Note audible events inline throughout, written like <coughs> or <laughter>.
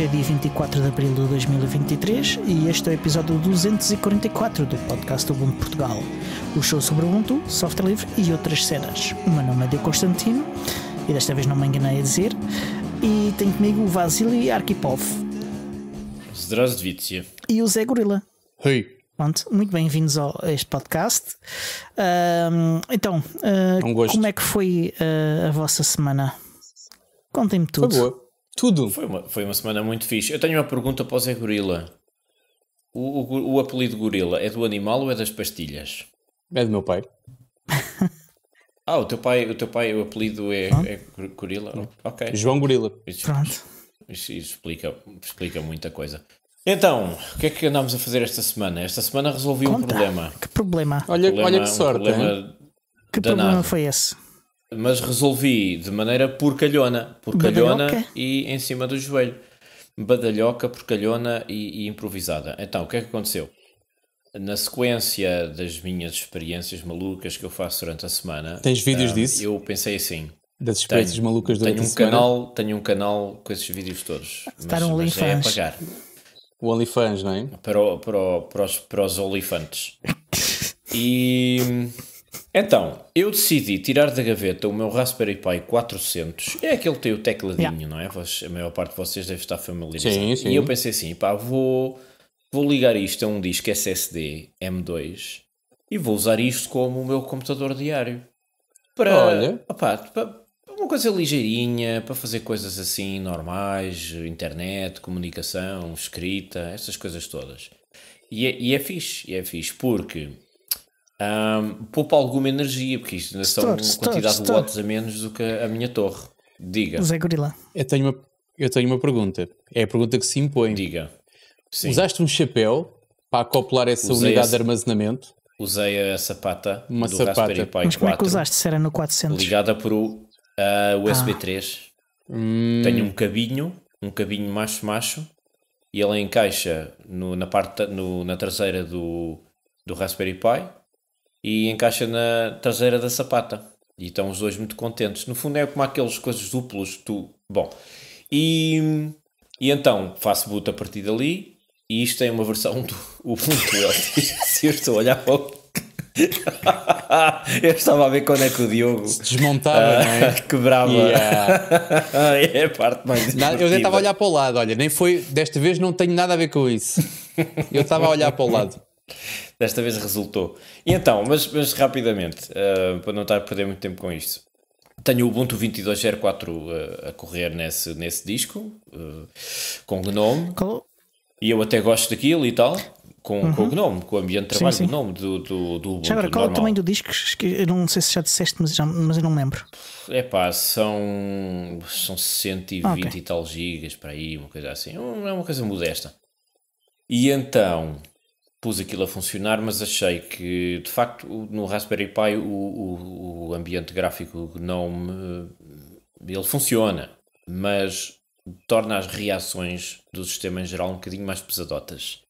Hoje é dia 24 de abril de 2023 e este é o episódio 244 do podcast Ubuntu Portugal, o show sobre Ubuntu, software livre e outras cenas. O meu nome é Deu Constantino e desta vez não me enganei a dizer. E tem comigo o Vasily Arkhipov. Здравствуйте. E o Zé Gorila. Hey. Pronto, muito bem-vindos a este podcast. então, uh, um como é que foi uh, a vossa semana? Contem-me tudo. Foi boa. Tudo. Foi uma, foi uma semana muito fixe. Eu tenho uma pergunta para o Zé Gorila. O, o, o apelido Gorila é do animal ou é das pastilhas? É do meu pai. <laughs> ah, o teu pai, o teu pai, o apelido é, é Gorila? Ok. João Gorila. Isso, Pronto. Isso, isso explica, explica muita coisa. Então, o que é que andámos a fazer esta semana? Esta semana resolvi Conta. um problema. Que problema? Olha, problema, olha que sorte. Um que danado. problema foi esse? mas resolvi de maneira porcalhona, porcalhona Badalhoca. e em cima do joelho. Badalhoca, porcalhona e, e improvisada. Então, o que é que aconteceu? Na sequência das minhas experiências malucas que eu faço durante a semana, tens vídeos um, ah, disso? Eu pensei assim. Das experiências tenho, malucas durante tenho um a semana? Canal, tenho um canal com esses vídeos todos. Estar um mas é a pagar. O OnlyFans, não é? Para, o, para, o, para os, para os <laughs> E então, eu decidi tirar da gaveta o meu Raspberry Pi 400. É aquele que tem o tecladinho, yeah. não é? A maior parte de vocês deve estar familiarizado. Sim, sim. E eu pensei assim, pá, vou, vou ligar isto a um disco SSD M2 e vou usar isto como o meu computador diário. Para, Olha. para uma coisa ligeirinha, para fazer coisas assim normais, internet, comunicação, escrita, essas coisas todas. E é, e é fixe, e é fixe, porque um, poupa alguma energia, porque isto ainda são uma store, quantidade store. de watts a menos do que a minha torre. Diga. Zé Gorila. Eu tenho uma, eu tenho uma pergunta. É a pergunta que se impõe. Diga. Sim. Usaste um chapéu para acoplar essa Usei unidade esse... de armazenamento? Usei a sapata uma do sapata. Raspberry Pi Mas 4. Como é que usaste? Se era no 400? Ligada por uh, USB ah. 3. Hum. Tenho um cabinho, um cabinho macho-macho, e ela encaixa no, na, parte, no, na traseira do, do Raspberry Pi e encaixa na traseira da sapata. E estão os dois muito contentes. No fundo é como aqueles coisas duplos tu. Bom. E, e então faço boot a partir dali e isto é uma versão do Ubuntu. Se eu estou a olhar para o. <laughs> eu estava a ver quando é que o Diogo se desmontava, uh, não é? <laughs> Quebrava. Yeah. <laughs> é a parte mais. Não, eu estava a olhar para o lado, olha, nem foi. Desta vez não tenho nada a ver com isso. Eu estava a olhar para o lado. Desta vez resultou. E então, mas, mas rapidamente, uh, para não estar a perder muito tempo com isto. Tenho o Ubuntu 22.04 uh, eh, a correr nesse, nesse disco, uh, com Gnome. E eu até gosto daquilo e tal. Com, uhum. com o Gnome, com o ambiente de trabalho sim, sim. Gnome do, do, do Ubuntu. Já agora, qual é o tamanho do disco? Eu não sei se já disseste, mas, já, mas eu não lembro. É pá, são, são 120 ah, okay. e tal gigas para aí, uma coisa assim. É uma coisa modesta. E então, pus aquilo a funcionar, mas achei que de facto no Raspberry Pi o, o, o ambiente gráfico não ele funciona, mas torna as reações do sistema em geral um bocadinho mais pesadotas.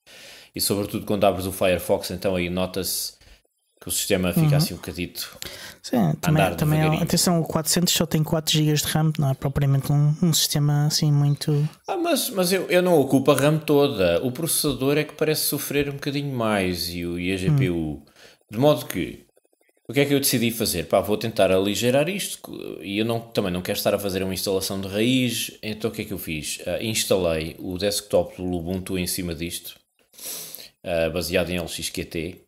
E sobretudo quando abres o Firefox, então aí nota-se que o sistema fica uhum. assim um bocadito. Sim, também, também é, atenção, o 400 só tem 4 GB de RAM, não é propriamente um, um sistema assim muito. Ah, mas, mas eu, eu não ocupo a RAM toda. O processador é que parece sofrer um bocadinho mais e, o, e a GPU. Uhum. De modo que o que é que eu decidi fazer? Pá, vou tentar aligerar isto e eu não, também não quero estar a fazer uma instalação de raiz, então o que é que eu fiz? Uh, instalei o desktop do Ubuntu em cima disto, uh, baseado em LXQT,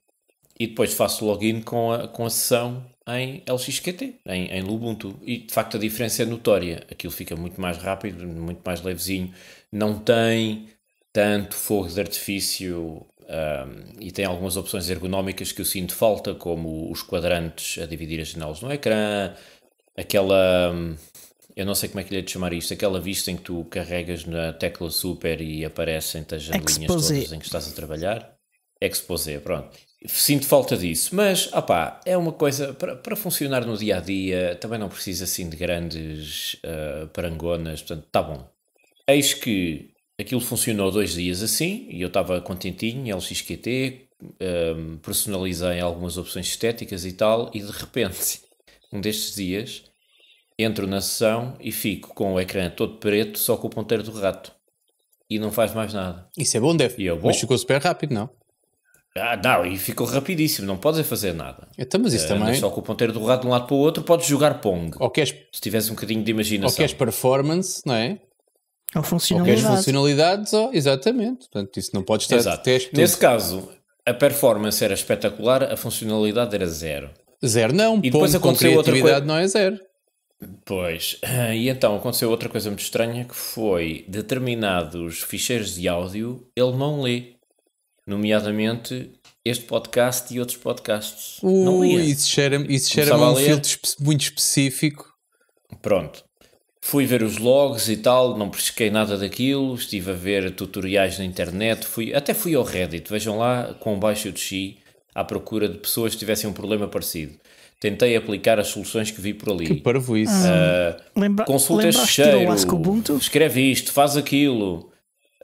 e depois faço login com a, com a sessão em LXQT, em, em Ubuntu. E de facto a diferença é notória. Aquilo fica muito mais rápido, muito mais levezinho. Não tem tanto fogo de artifício um, e tem algumas opções ergonómicas que eu sinto falta, como os quadrantes a dividir as janelas no ecrã, aquela. Hum, eu não sei como é que lhe é de chamar isto, aquela vista em que tu carregas na tecla super e aparecem-te as janelinhas todas em que estás a trabalhar. Exposé, pronto. Sinto falta disso, mas opá, é uma coisa para, para funcionar no dia a dia, também não precisa assim de grandes uh, parangonas, portanto, está bom. Eis que aquilo funcionou dois dias assim e eu estava contentinho, LXQT, um, ah, personalizei algumas opções estéticas e tal, e de repente, <laughs> um destes dias, entro na sessão e fico com o ecrã todo preto, só com o ponteiro do rato e não faz mais nada. Isso é bom, deve. E eu, é bom, Mas ficou super rápido, não? Ah, não, e ficou rapidíssimo, não podes fazer nada. Então, mas isso uh, também. Só com o ponteiro do rato de um lado para o outro, podes jogar Pong. Ou queres... Se tivesse um bocadinho de imaginação. Ou queres performance, não é? Ou funcionalidades. Ou queres funcionalidades, ou... exatamente. Portanto, isso não podes estar. Exato. Ter... Nesse caso, a performance era espetacular, a funcionalidade era zero. Zero não, e depois aconteceu outra coisa. não é zero. Pois, <laughs> e então aconteceu outra coisa muito estranha que foi determinados ficheiros de áudio ele não lê. Nomeadamente este podcast e outros podcasts. Uh, não lia. Isso cheira-me isso cheira um filtro muito específico. Pronto. Fui ver os logs e tal, não pesquei nada daquilo, estive a ver tutoriais na internet, fui, até fui ao Reddit, vejam lá o baixo de desci à procura de pessoas que tivessem um problema parecido. Tentei aplicar as soluções que vi por ali. Que parvo isso. Uh, ah, ah, Lembra consulta este cheiro, escreve isto, faz aquilo.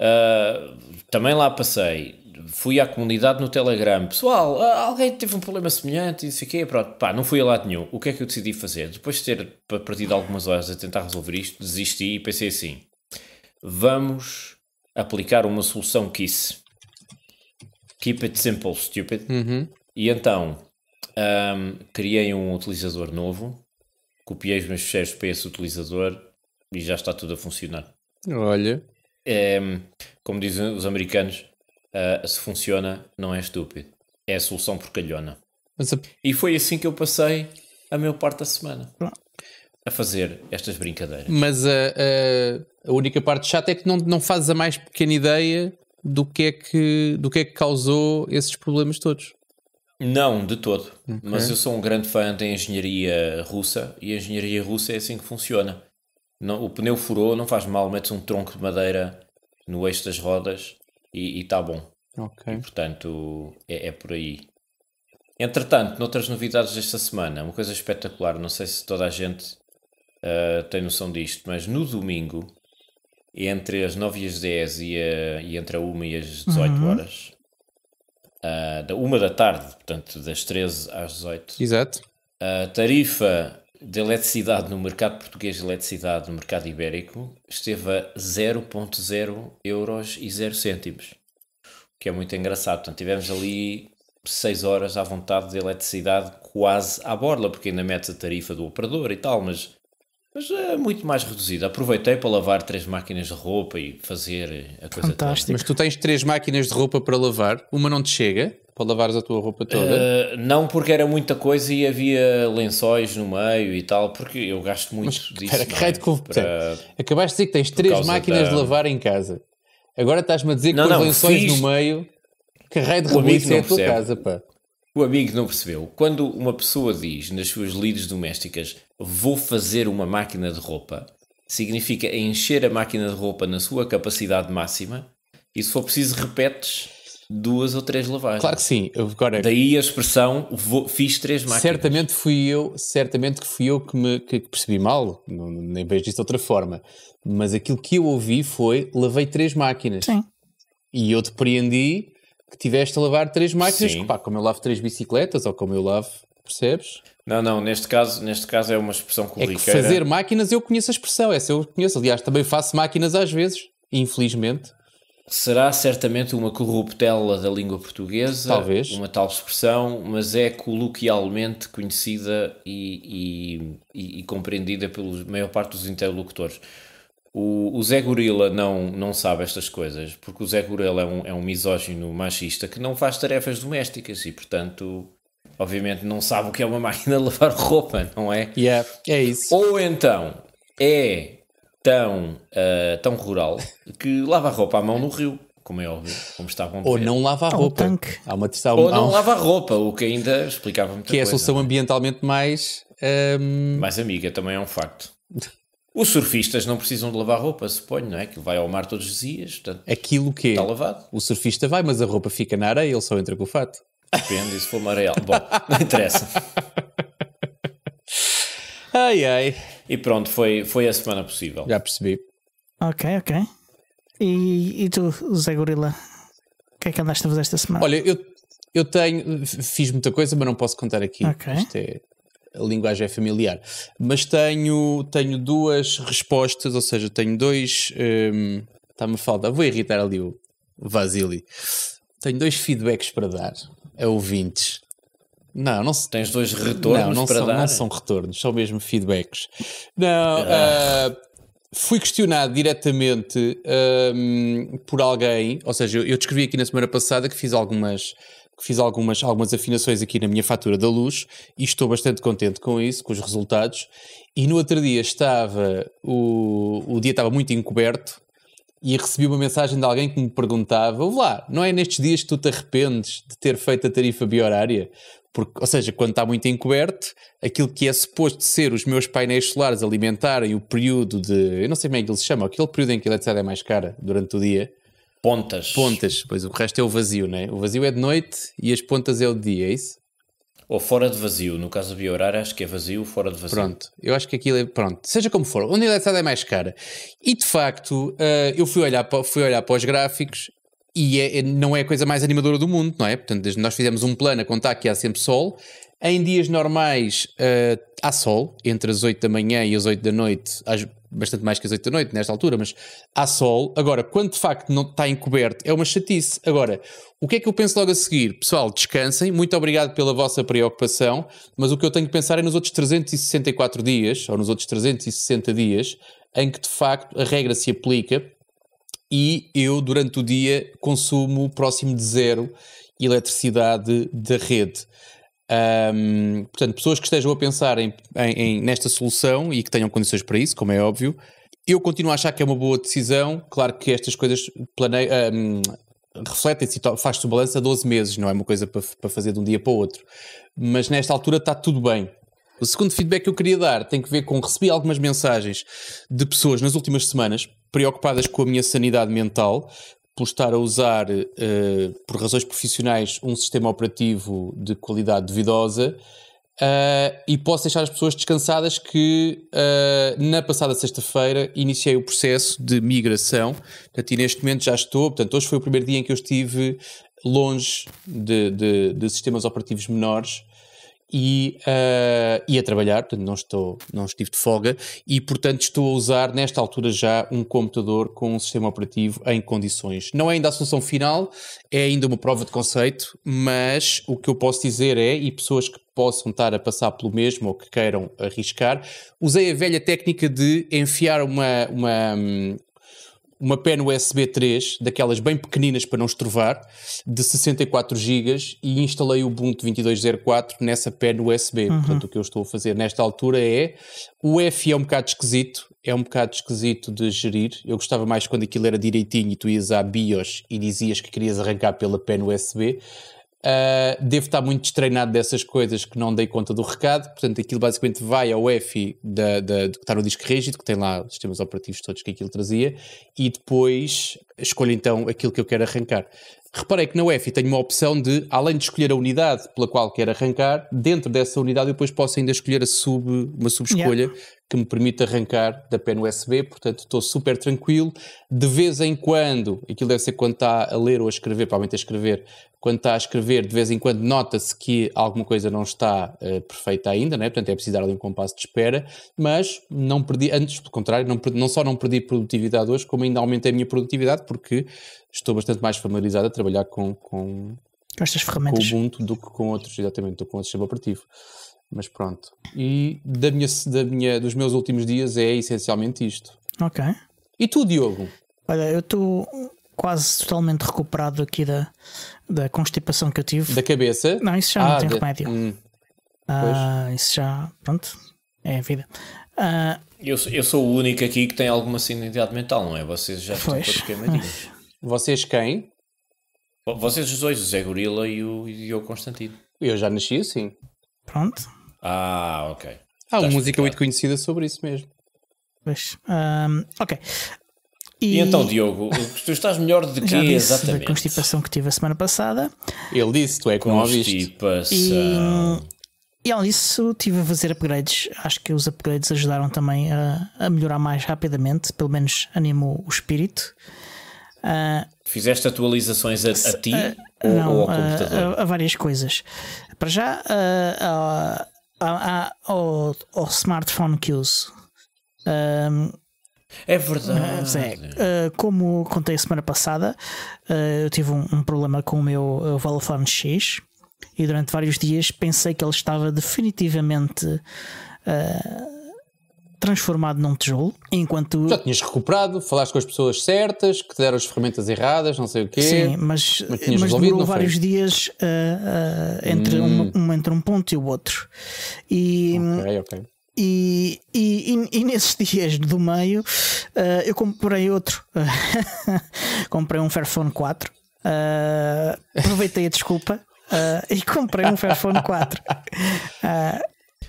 Uh, também lá passei fui à comunidade no Telegram. Pessoal, ah, alguém teve um problema semelhante e não sei o quê. Pronto, pá, não fui a lado nenhum. O que é que eu decidi fazer? Depois de ter partido algumas horas a tentar resolver isto, desisti e pensei assim: vamos aplicar uma solução KISS. Keep it simple, stupid. Uhum. E então, um, criei um utilizador novo, copiei os meus fecheiros para esse utilizador e já está tudo a funcionar. Olha. É, como dizem os americanos, uh, se funciona, não é estúpido. É a solução porcalhona. A... E foi assim que eu passei a maior parte da semana. A fazer estas brincadeiras. Mas a, a, a única parte chata é que não, não fazes a mais pequena ideia do que é que, do que, é que causou esses problemas todos. Não, de todo. Okay. Mas eu sou um grande fã da engenharia russa e a engenharia russa é assim que funciona. Não, o pneu furou, não faz mal, metes um tronco de madeira no eixo das rodas e está bom. Okay. E, portanto, é, é, por aí. Entretanto, noutras novidades desta semana, uma coisa espetacular, não sei se toda a gente uh, tem noção disto, mas no domingo, entre as 9 e as 10 e, a, e entre a 1 e as 18 uhum. horas, uh, da 1 da tarde, portanto, das 13 às 18, Exato. a tarifa de eletricidade no mercado português de eletricidade no mercado ibérico esteve a 0.0 euros e 0 cêntimos, que é muito engraçado. Portanto, tivemos ali 6 horas à vontade de eletricidade quase à borla, porque ainda metes a tarifa do operador e tal, mas, mas é muito mais reduzido Aproveitei para lavar três máquinas de roupa e fazer a coisa Fantástico. Toda. Mas tu tens três máquinas de roupa para lavar, uma não te chega? para lavares a tua roupa toda? Uh, não, porque era muita coisa e havia lençóis no meio e tal, porque eu gasto muito Mas, disso. Espera, que é? raio de confusão. Acabaste de dizer que tens três máquinas da... de lavar em casa. Agora estás-me a dizer que tens lençóis fiz... no meio. Que raio de rebuliço é a tua casa, pá. O amigo não percebeu. Quando uma pessoa diz nas suas lides domésticas vou fazer uma máquina de roupa, significa encher a máquina de roupa na sua capacidade máxima e se for preciso repetes duas ou três lavagens. Claro que sim. Agora, Daí a expressão vou, fiz três máquinas. Certamente fui eu, certamente que fui eu que me que percebi mal, nem vejo isso de outra forma. Mas aquilo que eu ouvi foi lavei três máquinas. Sim. E eu depreendi que tiveste a lavar três máquinas, que, pá, como eu lavo três bicicletas ou como eu lavo, percebes? Não, não, neste caso, neste caso é uma expressão corriqueira. É que fazer máquinas eu conheço a expressão, essa eu conheço. Aliás, também faço máquinas às vezes, infelizmente será certamente uma corruptela da língua portuguesa, Talvez. uma tal expressão, mas é coloquialmente conhecida e, e, e compreendida pela maior parte dos interlocutores. O, o, Zé Gorila não, não sabe estas coisas, porque o Zé Gorila é um, é um misógino machista que não faz tarefas domésticas e, portanto, obviamente não sabe o que é uma máquina de lavar roupa, não é? Yeah, é isso. Ou então é tão, uh, tão rural que lava a roupa à mão no rio, como é óbvio, como está a Ou não lava a roupa. Um há uma Ou não um... lava a roupa, o que ainda explicava muito Que é a solução é? ambientalmente mais... Um... Ehm, mais amiga, também é um facto. Os surfistas não precisam de lavar roupa, suponho, não é? Que vai ao mar todos os dias, portanto, Aquilo que está lavado. O surfista vai, mas a roupa fica na areia, ele só entra com o fato. Depende, se for areia? Bom, não interessa. <laughs> Ai, ai. E pronto, foi, foi a semana possível. Já percebi. Ok, ok. E, e tu, Zé Gorila, o que é que andaste a fazer esta semana? Olha, eu, eu tenho, fiz muita coisa, mas não posso contar aqui. Okay. Isto é, a linguagem é familiar. Mas tenho, tenho duas respostas, ou seja, tenho dois. Está-me hum, a falta. Vou irritar ali o Vasily. Tenho dois feedbacks para dar a ouvintes. Não, não se... Tens dois retornos não, não para são, dar? Não são retornos, são mesmo feedbacks. Não, uh, fui questionado diretamente um, por alguém, ou seja, eu, eu, descrevi aqui na semana passada que fiz algumas fiz algumas, algumas afinações aqui na minha fatura da luz e estou bastante contente com isso, com os resultados. E no outro dia estava, o, o dia estava muito encoberto e recebi uma mensagem de alguém que me perguntava: Olá, não é nestes dias que tu te arrependes de ter feito a tarifa biorária? Porque, ou seja, quando está muito encoberto, aquilo que é suposto ser os meus painéis solares alimentarem o período de. Eu não sei como é que ele se chama, aquele período em que a eletricidade é mais cara durante o dia. Pontas. Pontas, pois o resto é o vazio, né? O vazio é de noite e as pontas é o de dia, é isso? Ou fora de vazio, no caso do horário acho que é vazio, fora de vazio. Pronto, eu acho que aquilo é, pronto, seja como for, onde a eletricidade é mais cara. E de facto, eh, eu fui olhar, para, fui olhar para os gráficos e é, é, não é a coisa mais animadora do mundo, não é? Portanto, nós fizemos um plano a contar que há sempre sol. Em dias normais uh, há sol, entre as 8 da manhã e as 8 da noite, às, bastante mais que as 8 da noite nesta altura, mas há sol. Agora, quando de facto não está encoberto, é uma chatice. Agora, o que é que eu penso logo a seguir? Pessoal, descansem, muito obrigado pela vossa preocupação, mas o que eu tenho que pensar é nos outros 364 dias, ou nos outros 360 dias, em que de facto a regra se aplica e eu, durante o dia, consumo próximo de zero eletricidade da rede. Um, portanto, pessoas que estejam a pensar em, em, em, nesta solução e que tenham condições para isso, como é óbvio, eu continuo a achar que é uma boa decisão. Claro que estas coisas um, refletem-se, faz-se o balanço a 12 meses, não é uma coisa para, para fazer de um dia para o outro. Mas nesta altura está tudo bem. O segundo feedback que eu queria dar tem que ver com recebi algumas mensagens de pessoas nas últimas semanas preocupadas com a minha sanidade mental por estar a usar, uh, por razões profissionais, um sistema operativo de qualidade duvidosa. Uh, e posso deixar as pessoas descansadas que uh, na passada sexta-feira iniciei o processo de migração, portanto, e neste momento já estou, portanto, hoje foi o primeiro dia em que eu estive longe de, de, de sistemas operativos menores e, uh, e a trabalhar, portanto não, estou, não estive de folga e portanto estou a usar nesta altura já um computador com um sistema operativo em condições. Não é ainda a solução final, é ainda uma prova de conceito, mas o que eu posso dizer é, e pessoas que possam estar a passar pelo mesmo ou que queiram arriscar, usei a velha técnica de enfiar uma, uma, hum, uma pen USB 3, daquelas bem pequeninas para não estrovar, de 64 GB e instalei o Ubuntu 2204 nessa pen USB. Uhum. Portanto, o que eu estou a fazer nesta altura é. O F é um bocado esquisito, é um bocado esquisito de gerir. Eu gostava mais quando aquilo era direitinho e tu ias à BIOS e dizias que querias arrancar pela pen USB. Uh, devo estar muito destreinado dessas coisas que não dei conta do recado, portanto aquilo basicamente vai ao EFI da, da, que está no disco rígido, que tem lá os sistemas operativos todos que aquilo trazia, e depois escolho então aquilo que eu quero arrancar. Reparei que na UEFI tenho uma opção de, além de escolher a unidade pela qual quero arrancar, dentro dessa unidade eu depois posso ainda escolher sub, uma subescolha yeah. que me permite arrancar da pen USB, portanto estou super tranquilo. De vez em quando, aquilo deve ser quando está a ler ou a escrever, provavelmente a escrever, quando está a escrever, de vez em quando nota-se que alguma coisa não está uh, perfeita ainda, né? portanto é preciso dar ali um compasso de espera, mas não perdi, antes, pelo contrário, não, perdi, não só não perdi produtividade hoje, como ainda aumentei a minha produtividade, porque estou bastante mais familiarizado a trabalhar com, com, com estas ferramentas. Com Ubuntu do que com outros, exatamente, do que com o sistema operativo. Mas pronto. E da minha, da minha, dos meus últimos dias é essencialmente isto. Ok. E tu, Diogo? Olha, eu estou quase totalmente recuperado aqui da, da constipação que eu tive. Da cabeça? Não, isso já ah, não tem de... remédio. Hum. Ah, isso já, pronto, é a vida. Ah, eu, eu sou o único aqui que tem alguma sanidade mental, não é? Vocês já estão todos queimadinhos. <laughs> Vocês quem? Vocês os dois, o Zé Gorila e o Diogo Constantino. Eu já nasci assim. Pronto. Ah, ok. Há uma música muito conhecida sobre isso mesmo. Pois. Um, ok. E... e... então, Diogo, tu estás melhor do <laughs> que exatamente? a constipação que tive a semana passada. Ele disse, tu é como não Constipação. E, e além disso, tive a fazer upgrades. Acho que os upgrades ajudaram também a, a melhorar mais rapidamente. Pelo menos animou o espírito. Uh, Fizeste atualizações a, a ti uh, ou, não, ou, ao computador? Eh, a, a, várias coisas. Para já, eh, ao, smartphone que uso. Um, é verdade. É, como contei semana passada, eu tive um, um problema com o meu Vodafone X e durante vários dias pensei que ele estava definitivamente uh, transformado num tijolo, enquanto... Já tinhas recuperado, falaste com as pessoas certas, que te deram as ferramentas erradas, não sei o quê... Sim, mas, mas, mas demorou vários foi? dias uh, uh, entre, hum. um, um, entre um ponto e o outro. E... Ok, ok. E, e, e, nesses dias do meio uh, eu comprei outro. <laughs> comprei um Fairphone 4. Uh, aproveitei a desculpa uh, e comprei um Fairphone 4.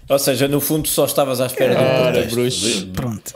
Ou seja, no fundo só estavas à espera Cara, um protesto. Pronto.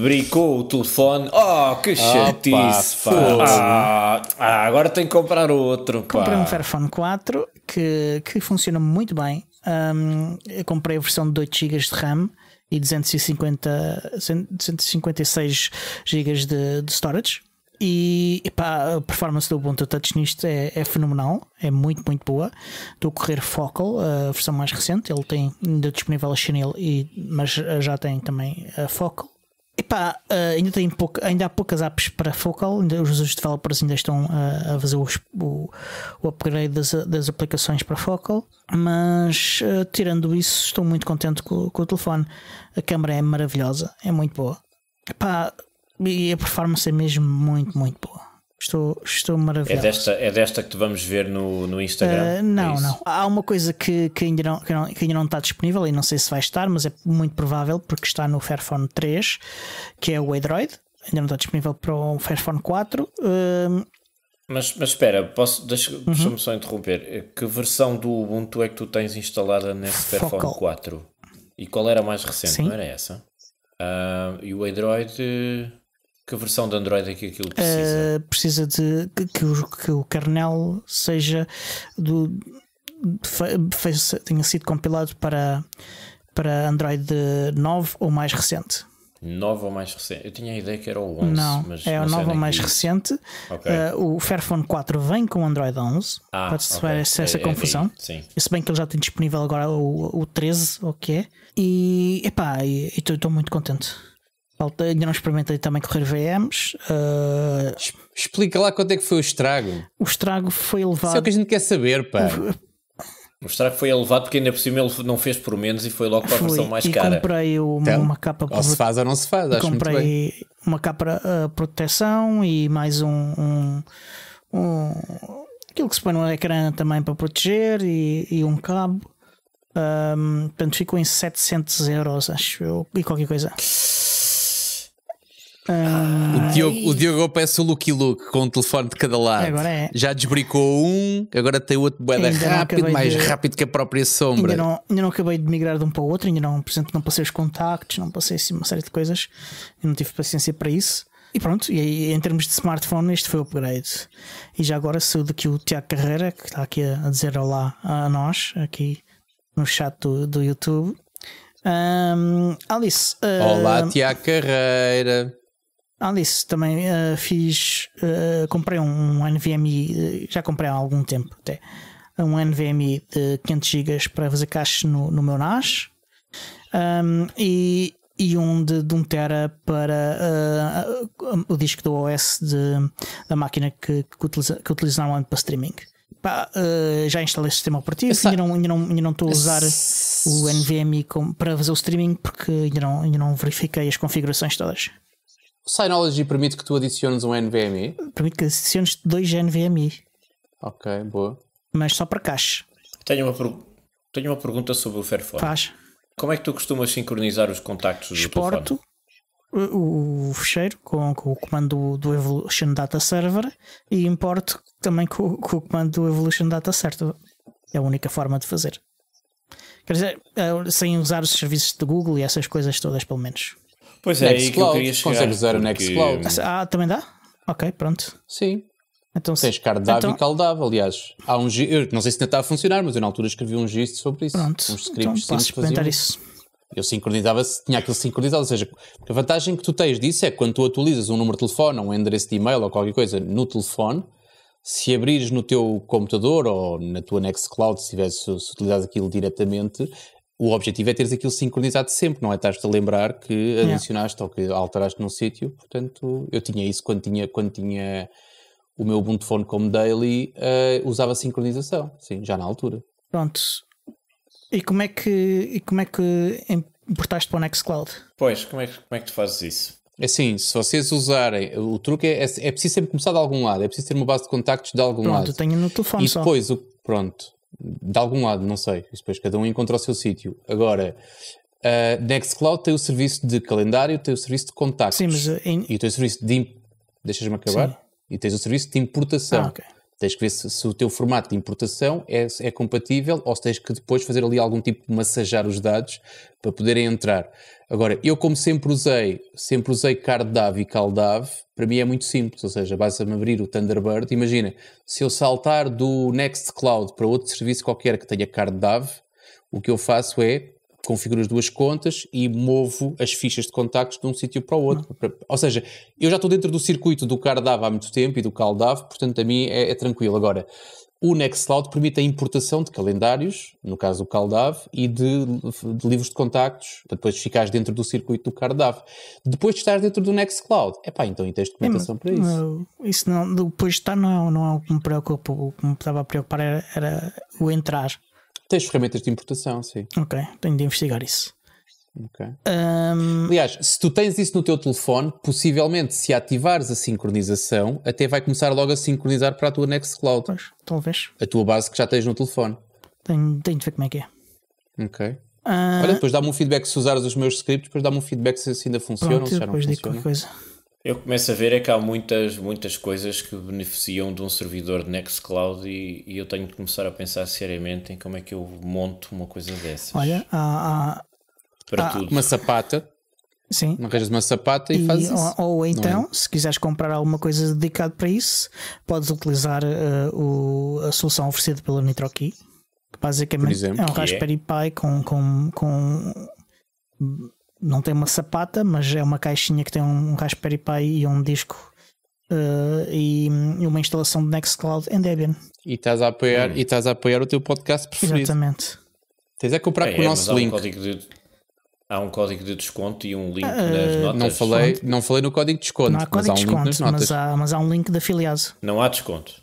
Bricou o telefone. Oh, que chatice! Pá, pá. Ah, ah, agora tenho que comprar outro. Pá. Comprei um Fairphone 4 que, que funciona muito bem. Um, comprei a versão de 8 GB de RAM e 250, 256 GB de, de storage. E epá, a performance do Ubuntu Touch nisto é, é, fenomenal, é muito, muito boa. Estou a correr Focal, a versão mais recente, ele tem ainda disponível a chanel e, mas já tem também a Focal. Epá, ainda, tem pouca, ainda há poucas apps para Focal, ainda, os developers ainda estão a, a fazer os, o, o, upgrade das, das, aplicações para Focal, mas uh, tirando isso, estou muito contente com, com o telefone. A câmera é maravilhosa, é muito boa. Epá, e a performance é mesmo muito, muito boa. Estou, estou maravilhoso. É desta, é desta que te vamos ver no, no Instagram? Uh, não, é não. Há uma coisa que, que, ainda não, que, não, que ainda não está disponível e não sei se vai estar, mas é muito provável porque está no Fairphone 3, que é o Android. Ainda não está disponível para o Fairphone 4. Uh, ah, mas, mas espera, posso, deixa, uhum. me só interromper. Que versão do Ubuntu é que tu tens instalada nesse Focal. Fairphone 4? E qual era a mais recente? Sim. Não era essa? Uh, e o Android que versão de Android é que aquilo eh, precisa? Uh, precisa de que, que, o, que o kernel seja do, fe, tenha sido compilado para, para Android 9 ou mais recente. 9 ou mais recente? Eu tinha a ideia que era o 11. Não, mas é o 9 ou mais é recente. Okay. Uh, o Fairphone 4 vem com o Android 11. Ah, Pode-se okay. essa, essa é, é confusão. É, é, se bem que ele já tem disponível agora o, o 13, o que é. E epá, estou muito contente ainda não experimentei também correr VMs. Uh... Eh, explica lá quanto é que foi o estrago. O estrago foi elevado. Isso é o que a gente quer saber, pá. O, estrago foi elevado porque ainda por cima ele não fez por menos e foi logo para a versão mais e cara. comprei uma, então, uma capa... Ou se faz ou não se faz, acho Comprei uma capa uh, proteção e mais um, um, um... Aquilo que se põe no ecrã também para proteger e, e um cabo. Um, portanto, ficou em 700 euros, acho eu, e qualquer coisa. Ah, o, Diogo, o Diogo peço o Lucky Look com o telefone de cada lado. Agora é. Já desbricou um, agora tem outro boeda rápido, mais de... rápido que a própria sombra. Ainda não, ainda não acabei de migrar de um para o outro, ainda não, por exemplo, não passei os contactos, não passei assim, uma série de coisas, não tive paciência para isso. E pronto, e aí, em termos de smartphone, este foi o upgrade. E já agora do aqui o Tiago Carreira, que está aqui a, dizer olá a nós, aqui no chat do, do YouTube. Um, Alice. Uh... Olá, Tiago Carreira. Além ah, disso, também uh, fiz. Uh, comprei um NVMe, eh, já comprei há algum tempo até. Um NVMe de 500 GB para fazer cache no, no meu NAS. Um, e, e um de, de 1 um tera para uh, o disco do OS de, da máquina que, que, utiliza, que utilizaram para streaming. Pá, uh, já instalei o sistema operativo Essa... ainda não estou ainda não, ainda não a usar Essa... o NVMe como, para fazer o streaming porque ainda não, ainda não verifiquei as configurações todas. O Synology permite que tu adiciones um NVMe? Permite que adiciones dois NVMe. Ok, boa. Mas só para caixa. Tenho uma, Tenho uma pergunta sobre o Fairphone. Faz. Como é que tu costumas sincronizar os contactos do Exporto telefone? O, o fecheiro com, com, o comando do Evolution Data Server e importo também com, com o comando do Evolution Data Server. É a única forma de fazer. Quer dizer, eh, sem usar os serviços de Google e essas coisas todas, pelo menos. Pois é, é, aí que eu queria chegar. Consegues usar porque... o Nextcloud. Ah, ah, também dá? Ok, pronto. Sim. Então, Tens cardápio então... e caldava, aliás. Há um, eu não sei se ainda está a funcionar, mas eu na altura escrevi um gist sobre isso. Pronto, uns então posso experimentar isso. Eu sincronizava, tinha aquilo sincronizado, ou seja, a vantagem que tu tens disso é que quando tu atualizas um número de telefone, um endereço de e-mail ou qualquer coisa no telefone, se abrires no teu computador ou na tua Nextcloud, se tivesse utilizado aquilo diretamente, o objetivo é teres aquilo sincronizado sempre, não é? Estás-te a lembrar que adicionaste yeah. ou que alteraste num sítio. Portanto, eu tinha isso quando tinha, quando tinha o meu Ubuntu Phone como daily, uh, usava sincronização, sim, já na altura. Pronto. E como é que, e como é que importaste para o Nextcloud? Pois, como é, que, como é que tu fazes isso? Assim, se vocês usarem, o truque é, é, é preciso sempre começar de algum lado, é preciso ter uma base de contactos de algum pronto, lado. Pronto, tenho no telefone e só. depois, o, pronto, de algum lado, não sei. Depois cada um encontra o seu sítio. Agora, uh, Nextcloud tem o serviço de calendário, tem o serviço de contactos. Sim, mas eh, em... E tem o serviço de. Deixas-me acabar? Sim. E tens o serviço de importação. Ah, okay. Tens que ver se, se, o teu formato de importação é, é compatível ou se tens que depois fazer ali algum tipo de massajar os dados para poderem entrar. Agora, eu como sempre usei, sempre usei CardDAV e CalDAV, para mim é muito simples, ou seja, basta-me abrir o Thunderbird, imagina, se eu saltar do Nextcloud para outro serviço qualquer que tenha CardDAV, o que eu faço é configuro as duas contas e movo as fichas de contactos de um sítio para o outro. Ou seja, eu já estou dentro do circuito do CardDAV há muito tempo e do CalDAV, portanto a mim é, é tranquilo. Agora, o Nextcloud permite a importação de calendários, no caso o CalDAV, e de, de, livros de contactos, para depois ficares dentro do circuito do CarDAV. Depois de estar dentro do Nextcloud, é pá, então e tens documentação é, para isso. Isso não, depois de estar não, é, não é o que me preocupa, o que me estava a preocupar era, era o entrar. Tens ferramentas de importação, sim. Ok, tenho de investigar isso. Okay. Um... Aliás, se tu tens isso no teu telefone, possivelmente se ativares a sincronização, até vai começar logo a sincronizar para a tua Nextcloud. Pois, talvez. A tua base que já tens no telefone. Tenho, tenho de ver como é que é. Ok. Uh... Olha, depois dá-me um feedback se usares os meus scripts, depois dá-me um feedback se ainda funciona ou se já não funciona. Coisa. Eu começo a ver é que há muitas, muitas coisas que beneficiam de um servidor de Nextcloud e, e eu tenho de começar a pensar seriamente em como é que eu monto uma coisa dessas. Olha, há, há para ah, tudo. Uma sapata. Sim. Arranjas uma sapata e, e fazes ou, ou, é? então, é? se quiseres comprar alguma coisa dedicada para isso, podes utilizar uh, o, a solução oferecida pela NitroKey, que basicamente exemplo, é um é? Raspberry é. Pi com, com, com. Não tem uma sapata, mas é uma caixinha que tem um Raspberry Pi e um disco Uh, e, e, uma instalação de Nextcloud em Debian. E estás a apoiar, hum. e estás a apoiar o teu podcast preferido. Exatamente. Tens a é comprar é, com é, o nosso link. Um código de, Há um código de desconto e um link ah, nas notas. Não falei, não falei no código de desconto. Não há código um de desconto, mas há, mas há um link de afiliado. Não há desconto.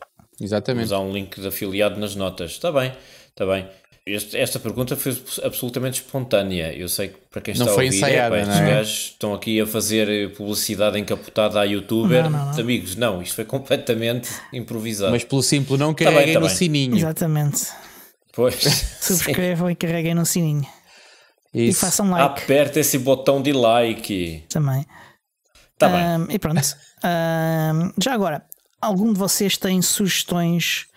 Exatamente. Mas há um link de afiliado nas notas. Está bem, está bem. Este, esta pergunta foi absolutamente espontânea. Eu sei que para quem está não a ouvir, ensaiada, é, estes gajos estão aqui a fazer publicidade encapotada à youtuber. Não, não, não. Amigos, não, isto foi completamente improvisado. Mas pelo simples não carreguem tá bem, tá no bem. sininho. Exatamente. Pois. <laughs> Subscrevam e carreguem no sininho. Isso. E façam like. Aperta esse botão de like. Também. Tá um, bem. E pronto. um, <laughs> já agora, algum de vocês tem sugestões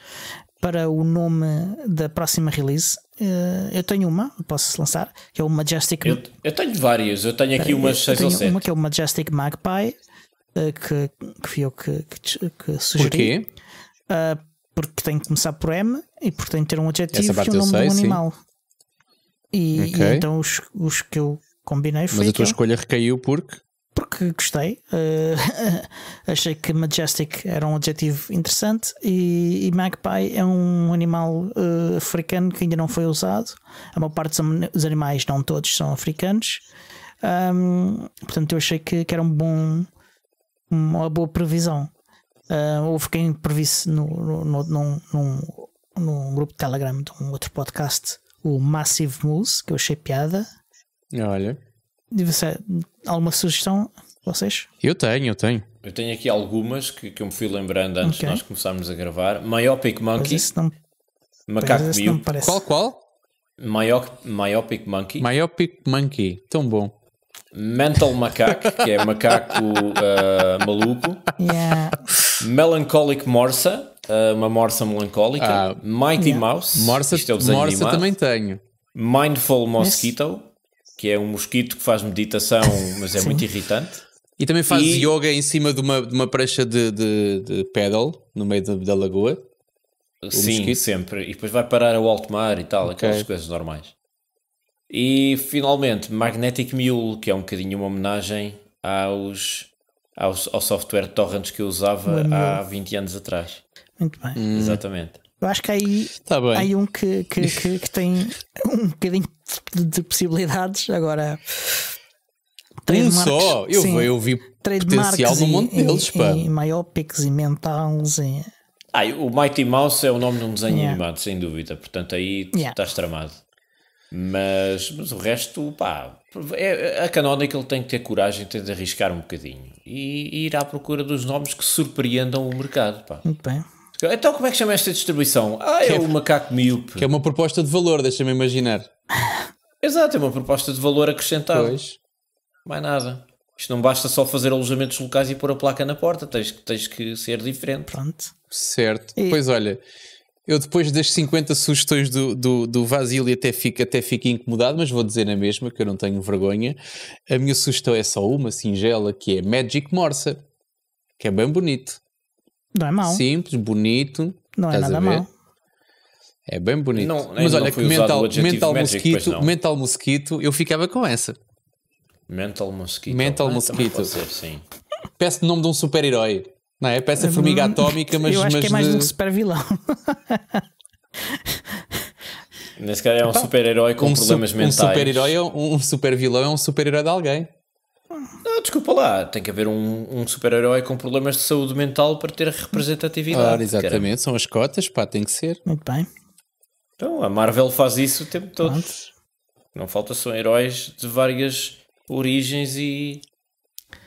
para o nome da próxima release? Uh, eu tenho uma, posso lançar, que é o Majestic. Eu, eu tenho várias, eu tenho aqui umas 6 ou 7. Uma que é o Majestic Magpie, uh, que, que fui eu que, que, que sugeri. Porquê? Uh, porque tem que começar por M e porque tem que ter um adjetivo e o nome sei, do um animal. Sim. E, okay. e então os, os, que eu combinei foi. Mas a tua escolha recaiu porque? Porque gostei. Uh, <laughs> achei que Majestic era um adjetivo interessante e, e Magpie é um animal uh, africano que ainda não foi usado. A maior parte dos animais, não todos, são africanos. Um, portanto, eu achei que, que era um bom, uma boa previsão. Uh, houve quem previsse no, no, no, num, num, num grupo de Telegram de um outro podcast o Massive Muse, que eu achei piada. Olha. Você, alguma sugestão? Vocês? Eu tenho, eu tenho. Eu tenho aqui algumas que, que eu me fui lembrando antes okay. de nós começarmos a gravar. Myopic Monkey. Não... Macaco Bio. Qual, qual? Myop... Myopic Monkey. Myopic Monkey. Tão bom. Mental Macaque, que é macaco uh, <laughs> maluco. Yeah. Melancholic Morsa. Ah, uma morsa melancólica, ah, Mighty yeah. Mouse, morsa, isto é o desenho morsa animado. também tenho. Mindful Mosquito, que é um mosquito que faz meditação, <laughs> mas é muito irritante. E também faz e... yoga em cima de uma, de uma prancha de, de, de pedal no meio da, da lagoa. Sim, mosquito. sempre. E depois vai parar ao alto mar e tal, okay. aquelas coisas normais. E finalmente, Magnetic Mule, que é um bocadinho uma homenagem aos, aos, ao software de torrents que eu usava Mano. há 20 anos atrás. Muito bem. Hum. Exatamente. Eu acho que aí tá bem. aí um que, que, que, que tem um bocadinho de possibilidades. Agora, um só. Eu, sim, eu vi potencial no monte deles, e, pá. E maiópicos e mentals. E... Ah, o Mighty Mouse é o nome de um desenho yeah. animado, sem dúvida. Portanto, aí yeah. estás tramado. Mas, mas o resto, pá, é, a Canonical tem que ter coragem, tem de arriscar um bocadinho e, e ir à procura dos nomes que surpreendam o mercado, pá. Muito bem. Então como é que chama esta distribuição? Ah, é, é o macaco miúpe. Que é uma proposta de valor, deixa-me imaginar. Exato, é uma proposta de valor acrescentado. Pois. Mais nada. Isto não basta só fazer alojamentos locais e pôr a placa na porta, tens, tens que ser diferente. Pronto. Certo. E... Pois olha, eu depois das 50 sugestões do, do, do Vasily até fico, até fico incomodado, mas vou dizer na mesma, que eu não tenho vergonha. A minha sugestão é só uma singela, que é Magic Morsa, que é bem bonito. Não é Simples, bonito. Não é nada mal, É bem bonito. Não, mas olha, que mental, mental, mosquito, mental mosquito, eu ficava com essa. Mental mosquito. Mental ah, então mosquito. Peço o nome de um super-herói. Não é? Peço a formiga atómica, mas. Eu acho mas que é mais de... um super-vilão. Nesse caso é um super-herói com um problemas su mentais. Um super-herói é um, um super-vilão, é um super-herói de alguém. Não, desculpa lá, tem que haver um, um super-herói com problemas de saúde mental para ter representatividade. Claro, exatamente, caramba. são as cotas, pá, tem que ser. Muito bem. Então, a Marvel faz isso o tempo todo. Pronto. Não falta, são heróis de várias origens e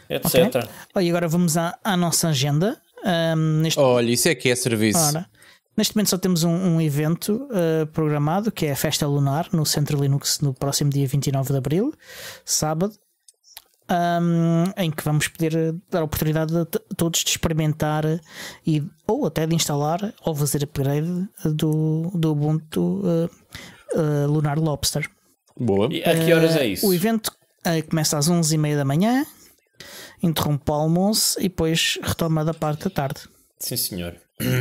etc. Okay. e agora vamos à, à nossa agenda. Um, neste... Olha, isso é que é serviço. Ora, neste momento só temos um, um evento uh, programado que é a Festa Lunar no Centro Linux no próximo dia 29 de Abril, sábado um, em que vamos poder eh, dar a oportunidade a todos de experimentar e, ou até de instalar ou fazer upgrade do, do Ubuntu uh, uh, Lunar Lobster. Boa. E a que horas é isso? o evento começa às 11h30 da manhã, interrompe ao almoço e depois retoma da parte da tarde. Sim, senhor.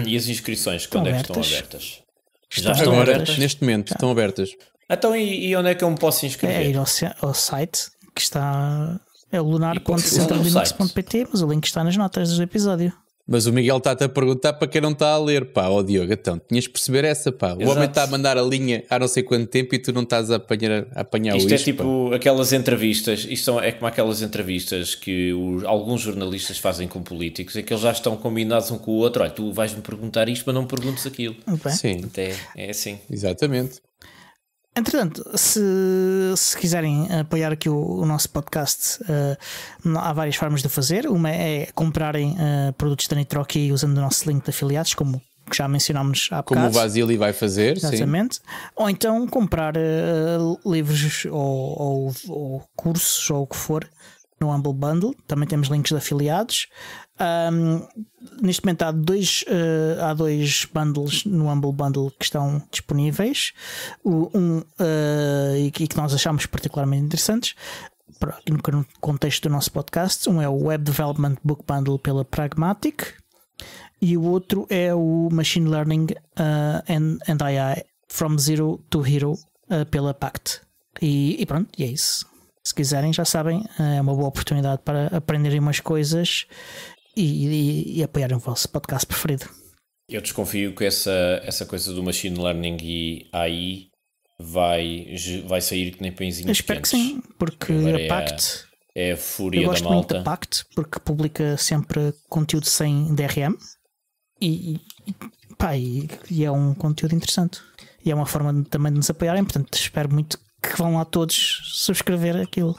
E as inscrições, estão quando abertas. é que estão abertas? Estão Já estão abertas? abertas? Neste momento, estão, estão abertas. Então, e, e, onde é que eu me posso é, inscrever? É ir ao, ao site que está é o lunar.centrolinux.pt, mas o link está nas notas do episódio. Mas o Miguel está-te a perguntar para quem não está a ler, pá, ó oh, Diogo, então tinhas de perceber essa, pá. O homem está a mandar a linha há não sei quanto tempo e tu não estás a apanhar, a apanhar isto o Isto é tipo aquelas entrevistas, isto são, é como aquelas entrevistas que os, alguns jornalistas fazem com políticos, é que eles já estão combinados um com o outro. Olha, tu vais-me perguntar isto, mas não me perguntes aquilo. Okay. Sim. Até, é assim. Exatamente. Entretanto, se, se, quiserem apoiar aqui o, o nosso podcast, uh, há várias formas de fazer. Uma é comprarem uh, produtos da Nitro aqui usando o nosso link de afiliados, como já mencionámos há pouco. Como o Vasily vai fazer, Exatamente. Sim. Ou então comprar uh, livros ou, ou, ou, cursos ou o que for no Humble Bundle. Também temos links de afiliados. Um, neste momento há dois, uh, há dois bundles no Humble Bundle que estão disponíveis. O, um uh, e que nós achamos particularmente interessantes no contexto do nosso podcast. Um é o Web Development Book Bundle pela Pragmatic e o outro é o Machine Learning uh, and, and AI From Zero to Hero uh, pela Pact. E, e, pronto, e é isso. Se quiserem, já sabem, é uma boa oportunidade para aprenderem umas coisas e, e, e apoiarem o vosso podcast preferido. Eu desconfio que essa, essa coisa do machine learning e AI vai, vai sair que nem pãezinhos Espero que sim, porque a Pact... É, é, é a fúria da malta. Eu gosto muito da Pact, porque publica sempre conteúdo sem DRM. E, e, pá, e, e, é um conteúdo interessante. E é uma forma de, também de nos apoiarem, portanto espero muito que vão lá todos subscrever aquilo.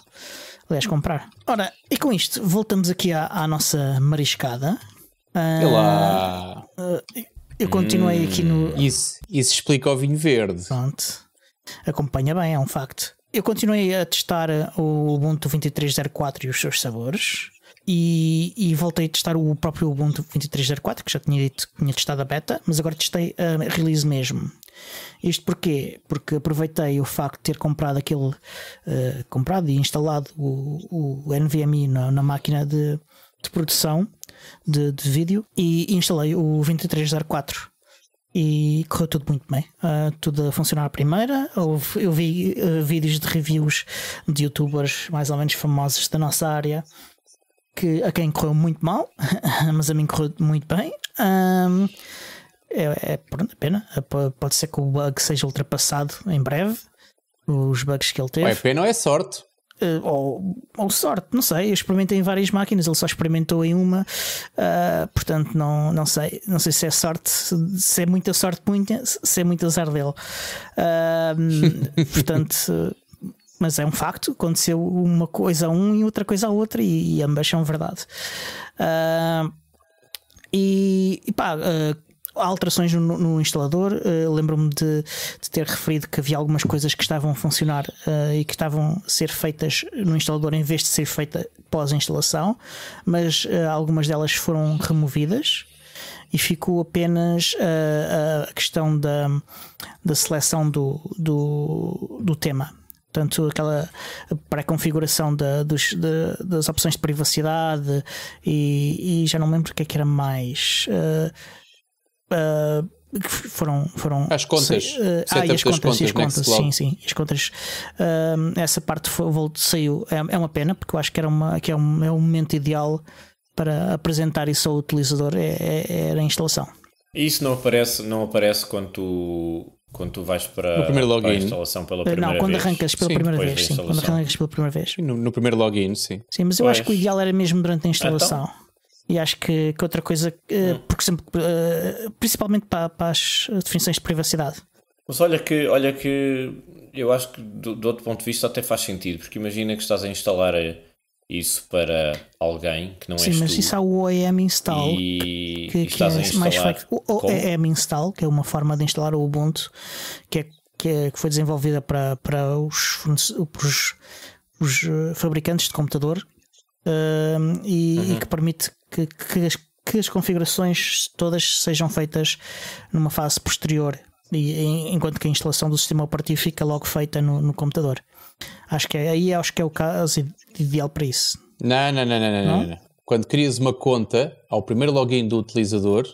Aliás, comprar. Ora, e com isto, voltamos aqui à, à nossa mariscada. Ah, uh, eu continuei hum, aqui no. Isso, isso explica o vinho verde. Pronto. Acompanha bem, é um facto. Eu continuei a testar o Ubuntu 2304 e os seus sabores. E, e, voltei a testar o próprio Ubuntu 2304, que já tinha dito que tinha testado a beta, mas agora testei a release mesmo. Isto porquê? Porque aproveitei o facto de ter comprado aquele, uh, comprado e instalado o, o NVMe na, na máquina de, de produção de, de, vídeo e instalei o 2304 e correu tudo muito bem. Uh, tudo a funcionar à primeira. eu vi uh, vídeos de reviews de youtubers mais ou menos famosos da nossa área que a quem correu muito mal, <laughs> mas a mim correu muito bem. Um, é, é pena. É, pode ser que o bug seja ultrapassado em breve. Os bugs que ele teve. Ou é pena ou é sorte? Uh, ou, ou, sorte, não sei. Eu experimentei em várias máquinas, ele só experimentou em uma, uh, portanto, não, não sei. Não sei se é sorte, se, é muita sorte, muita, se é muito azar dele. Uh, <laughs> portanto, mas é um facto. Aconteceu uma coisa a um e outra coisa a outra, e, e ambas são verdade. Ehm, e, e pá eh, Há alterações no, no instalador. Uh, Lembro-me de, de, ter referido que havia algumas coisas que estavam a funcionar uh, e que estavam a ser feitas no instalador em vez de ser feita pós-instalação, mas uh, algumas delas foram removidas e ficou apenas a questão da, da seleção do, do, do tema. Portanto, aquela pré-configuração dos, das opções de privacidade e, e, já não lembro o que é que era mais. Uh, foram, foram as contas. Se, uh, ah, as contas, as né, contas, sim, sim, as contas. Uh, essa parte foi, saiu, é, é, uma pena, porque eu acho que, era uma, que é, um, é um momento ideal para apresentar isso ao utilizador, é, é, era a instalação. Isso não aparece, não aparece quando tu, quando tu vais para, para a instalação pela eh, primeira não, vez. Não, quando arrancas pela sim, primeira vez, sim, quando arrancas pela primeira vez. No, no primeiro login, sim. Sim, mas eu pois. acho que o ideal era mesmo durante a instalação. Ah, então? E acho que, que outra coisa, eh, uh, hum. porque sempre, uh, principalmente para, para, as definições de privacidade. Mas olha que, olha que eu acho que do, do outro ponto de vista até faz sentido, porque imagina que estás a instalar eh, isso para alguém que não é Sim, mas tu, isso há o OEM install e, que, e que é mais fácil. O OEM install, que é uma forma de instalar o Ubuntu, que, é, que, é, que foi desenvolvida para, para os, os, os eh, fabricantes de computador Uh, e, uhum. e, que permite que, que, as, que as configurações todas sejam feitas numa fase posterior e, enquanto que a instalação do sistema operativo fica logo feita no, no computador. Acho que é, aí acho que é o caso ideal para isso. Não, não, não, não, não. não? não, Quando crias uma conta, ao primeiro login do utilizador,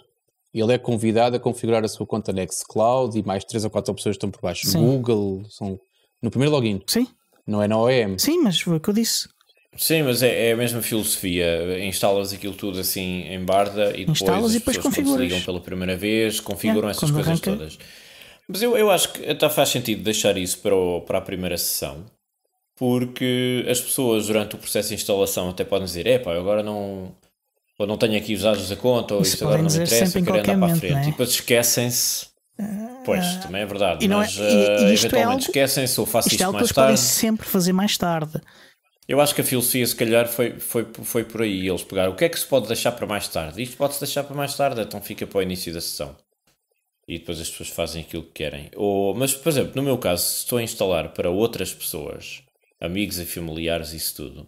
ele é convidado a configurar a sua conta Nextcloud e mais três ou quatro opções estão por baixo. Sim. Google, são no primeiro login. Sim. Não é na OEM. Sim, mas foi o que eu disse. Sim, mas é, é a mesma filosofia. Instalas aquilo tudo assim em barda e depois Instalas as pessoas depois ligam pela primeira vez, configuram é, essas coisas arranca. todas. Mas eu, eu acho que até faz sentido deixar isso para, o, para a primeira sessão, porque as pessoas durante o processo de instalação até podem dizer: é pá, agora não. Ou não tenho aqui os dados da conta, ou isso, agora não me interessa, eu quero andar para a frente. É? E depois esquecem-se. Pois, ah, também é verdade. E mas é, e, e eh, é eventualmente é esquecem-se ou faço isto, é isto é mais tarde. podem sempre fazer mais tarde. Eu acho que a filosofia, se calhar, foi, foi, foi por aí. Eles pegaram o que é que se pode deixar para mais tarde. Isto pode-se deixar para mais tarde, então fica para o início da sessão. E depois as pessoas fazem aquilo que querem. Ou, mas, por exemplo, no meu caso, se estou a instalar para outras pessoas, amigos e familiares, isso tudo,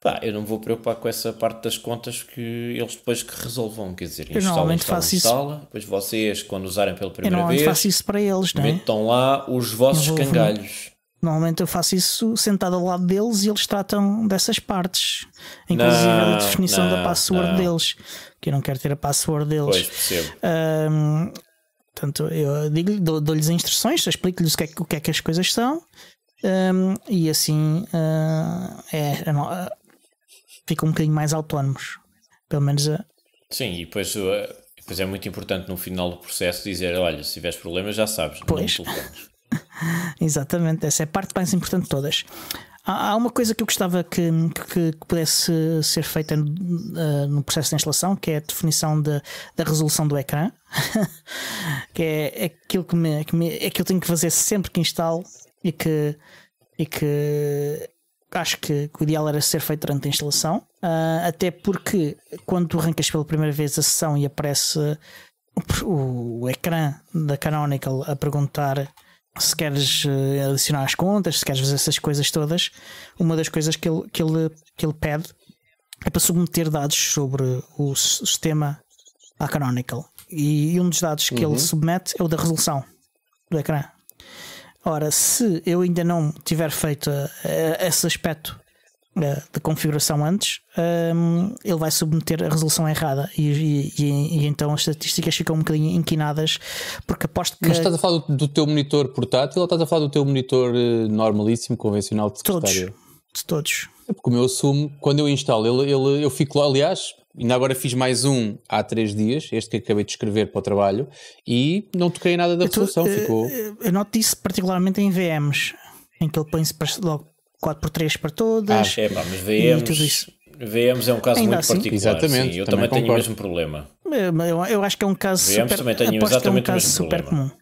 pá, eu não me vou preocupar com essa parte das contas que eles depois que resolvam. Quer dizer, instalam, eu normalmente instalam, instalam, depois vocês, quando usarem pela primeira eu vez, faço isso para eles, não é? metam lá os vossos cangalhos. Ver Normalmente eu faço isso sentado ao lado deles e eles tratam dessas partes, inclusive não, a definição não, da password não. deles, que eu não quero ter a password deles. Pois, um, portanto, eu digo, dou, dou-lhes instruções, explico-lhes o, é, o que, é, que as coisas são um, e assim uh, é, não, ah, ficam um bocadinho mais autónomos. Pelo menos. a Sim, e depois. Ah, pois é muito importante no final do processo dizer, olha, se tiveres problemas já sabes, pois. não me <laughs> Exatamente, essa é a parte mais importante de todas. Há uma coisa que eu gostava que, que, que pudesse ser feita eh, no processo de instalação, que é a definição de, da resolução do ecrã, <laughs> que é aquilo que, me, que me, é que eu tenho que fazer sempre que instalo e que, e que acho que, o ideal era ser feito durante a instalação, uh, até porque quando tu arrancas pela primeira vez a sessão e aparece o, o, o ecrã da Canonical a perguntar se queres eh, adicionar as contas, se queres fazer essas coisas todas, uma das coisas que ele, que ele, que ele pede é para submeter dados sobre o sistema à Canonical. E um dos dados que uhum. ele submete é o da resolução do ecrã. Ora, se eu ainda não tiver feito eh, esse aspecto de configuração antes, um, ele vai submeter a resolução errada e, e, e, e, então as estatísticas ficam um bocadinho inquinadas, porque aposto que. Mas estás a falar do, do teu monitor portátil ou estás a falar do teu monitor eh, normalíssimo, convencional de secretário? Todos. De todos. É porque o meu assumo, quando eu instalo, ele, ele, eu fico lá, aliás, ainda agora fiz mais um há três dias, este que acabei de escrever para o trabalho, e não toquei nada da resolução, eh, ficou. Eh, eu noto isso particularmente em VMs, em que ele põe-se logo 4x3 para todas. Ah, é, mas VM, tudo isso. VMs é um caso Ainda muito assim? particular. Exatamente, sim, eu também, também tenho o mesmo problema. Eu, eu, acho que é um caso VMs super, também tenho exatamente é um caso super problema. comum.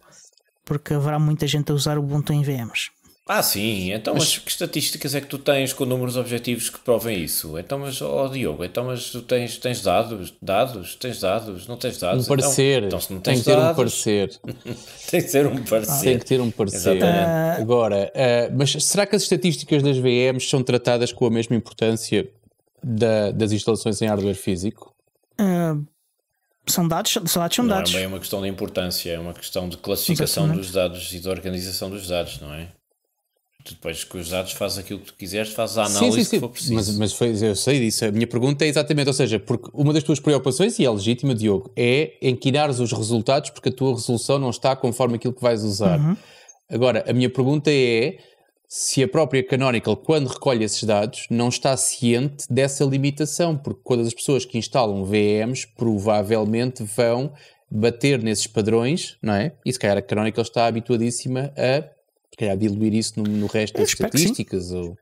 Porque haverá muita gente a usar o Ubuntu em VMs. Ah, sim, então mas, mas, que estatísticas é que tu tens com números objetivos que provem isso? Então, mas, ó oh, Diogo, então, mas tu tens, tens dados, dados, tens dados, não tens dados? Um parecer, então, então se não tens tem que ter dados, <laughs> um parecer. tem que ter um parecer. Tem que ter um parecer. Agora, uh, mas será que as estatísticas das VMs são tratadas com a mesma importância da, das instalações em hardware físico? Uh, são dados, são dados, são dados. Não é uma questão de importância, é uma questão de classificação dos dados e de organização dos dados, não é? Tu depois com os dados fazes aquilo que tu quiseres, fazes a análise sim, sim, sim. que for preciso. Mas, mas foi, eu sei disso. A minha pergunta é exatamente, ou seja, porque uma das tuas preocupações, e é legítima, Diogo, é enquinares os resultados porque a tua resolução não está conforme aquilo que vais usar. Uhum. Agora, a minha pergunta é se a própria Canonical, quando recolhe esses dados, não está ciente dessa limitação, porque quando as pessoas que instalam VMs provavelmente vão bater nesses padrões, não é? E se calhar a Canonical está habituadíssima a se calhar diluir isso no, no resto das estatísticas? Ou...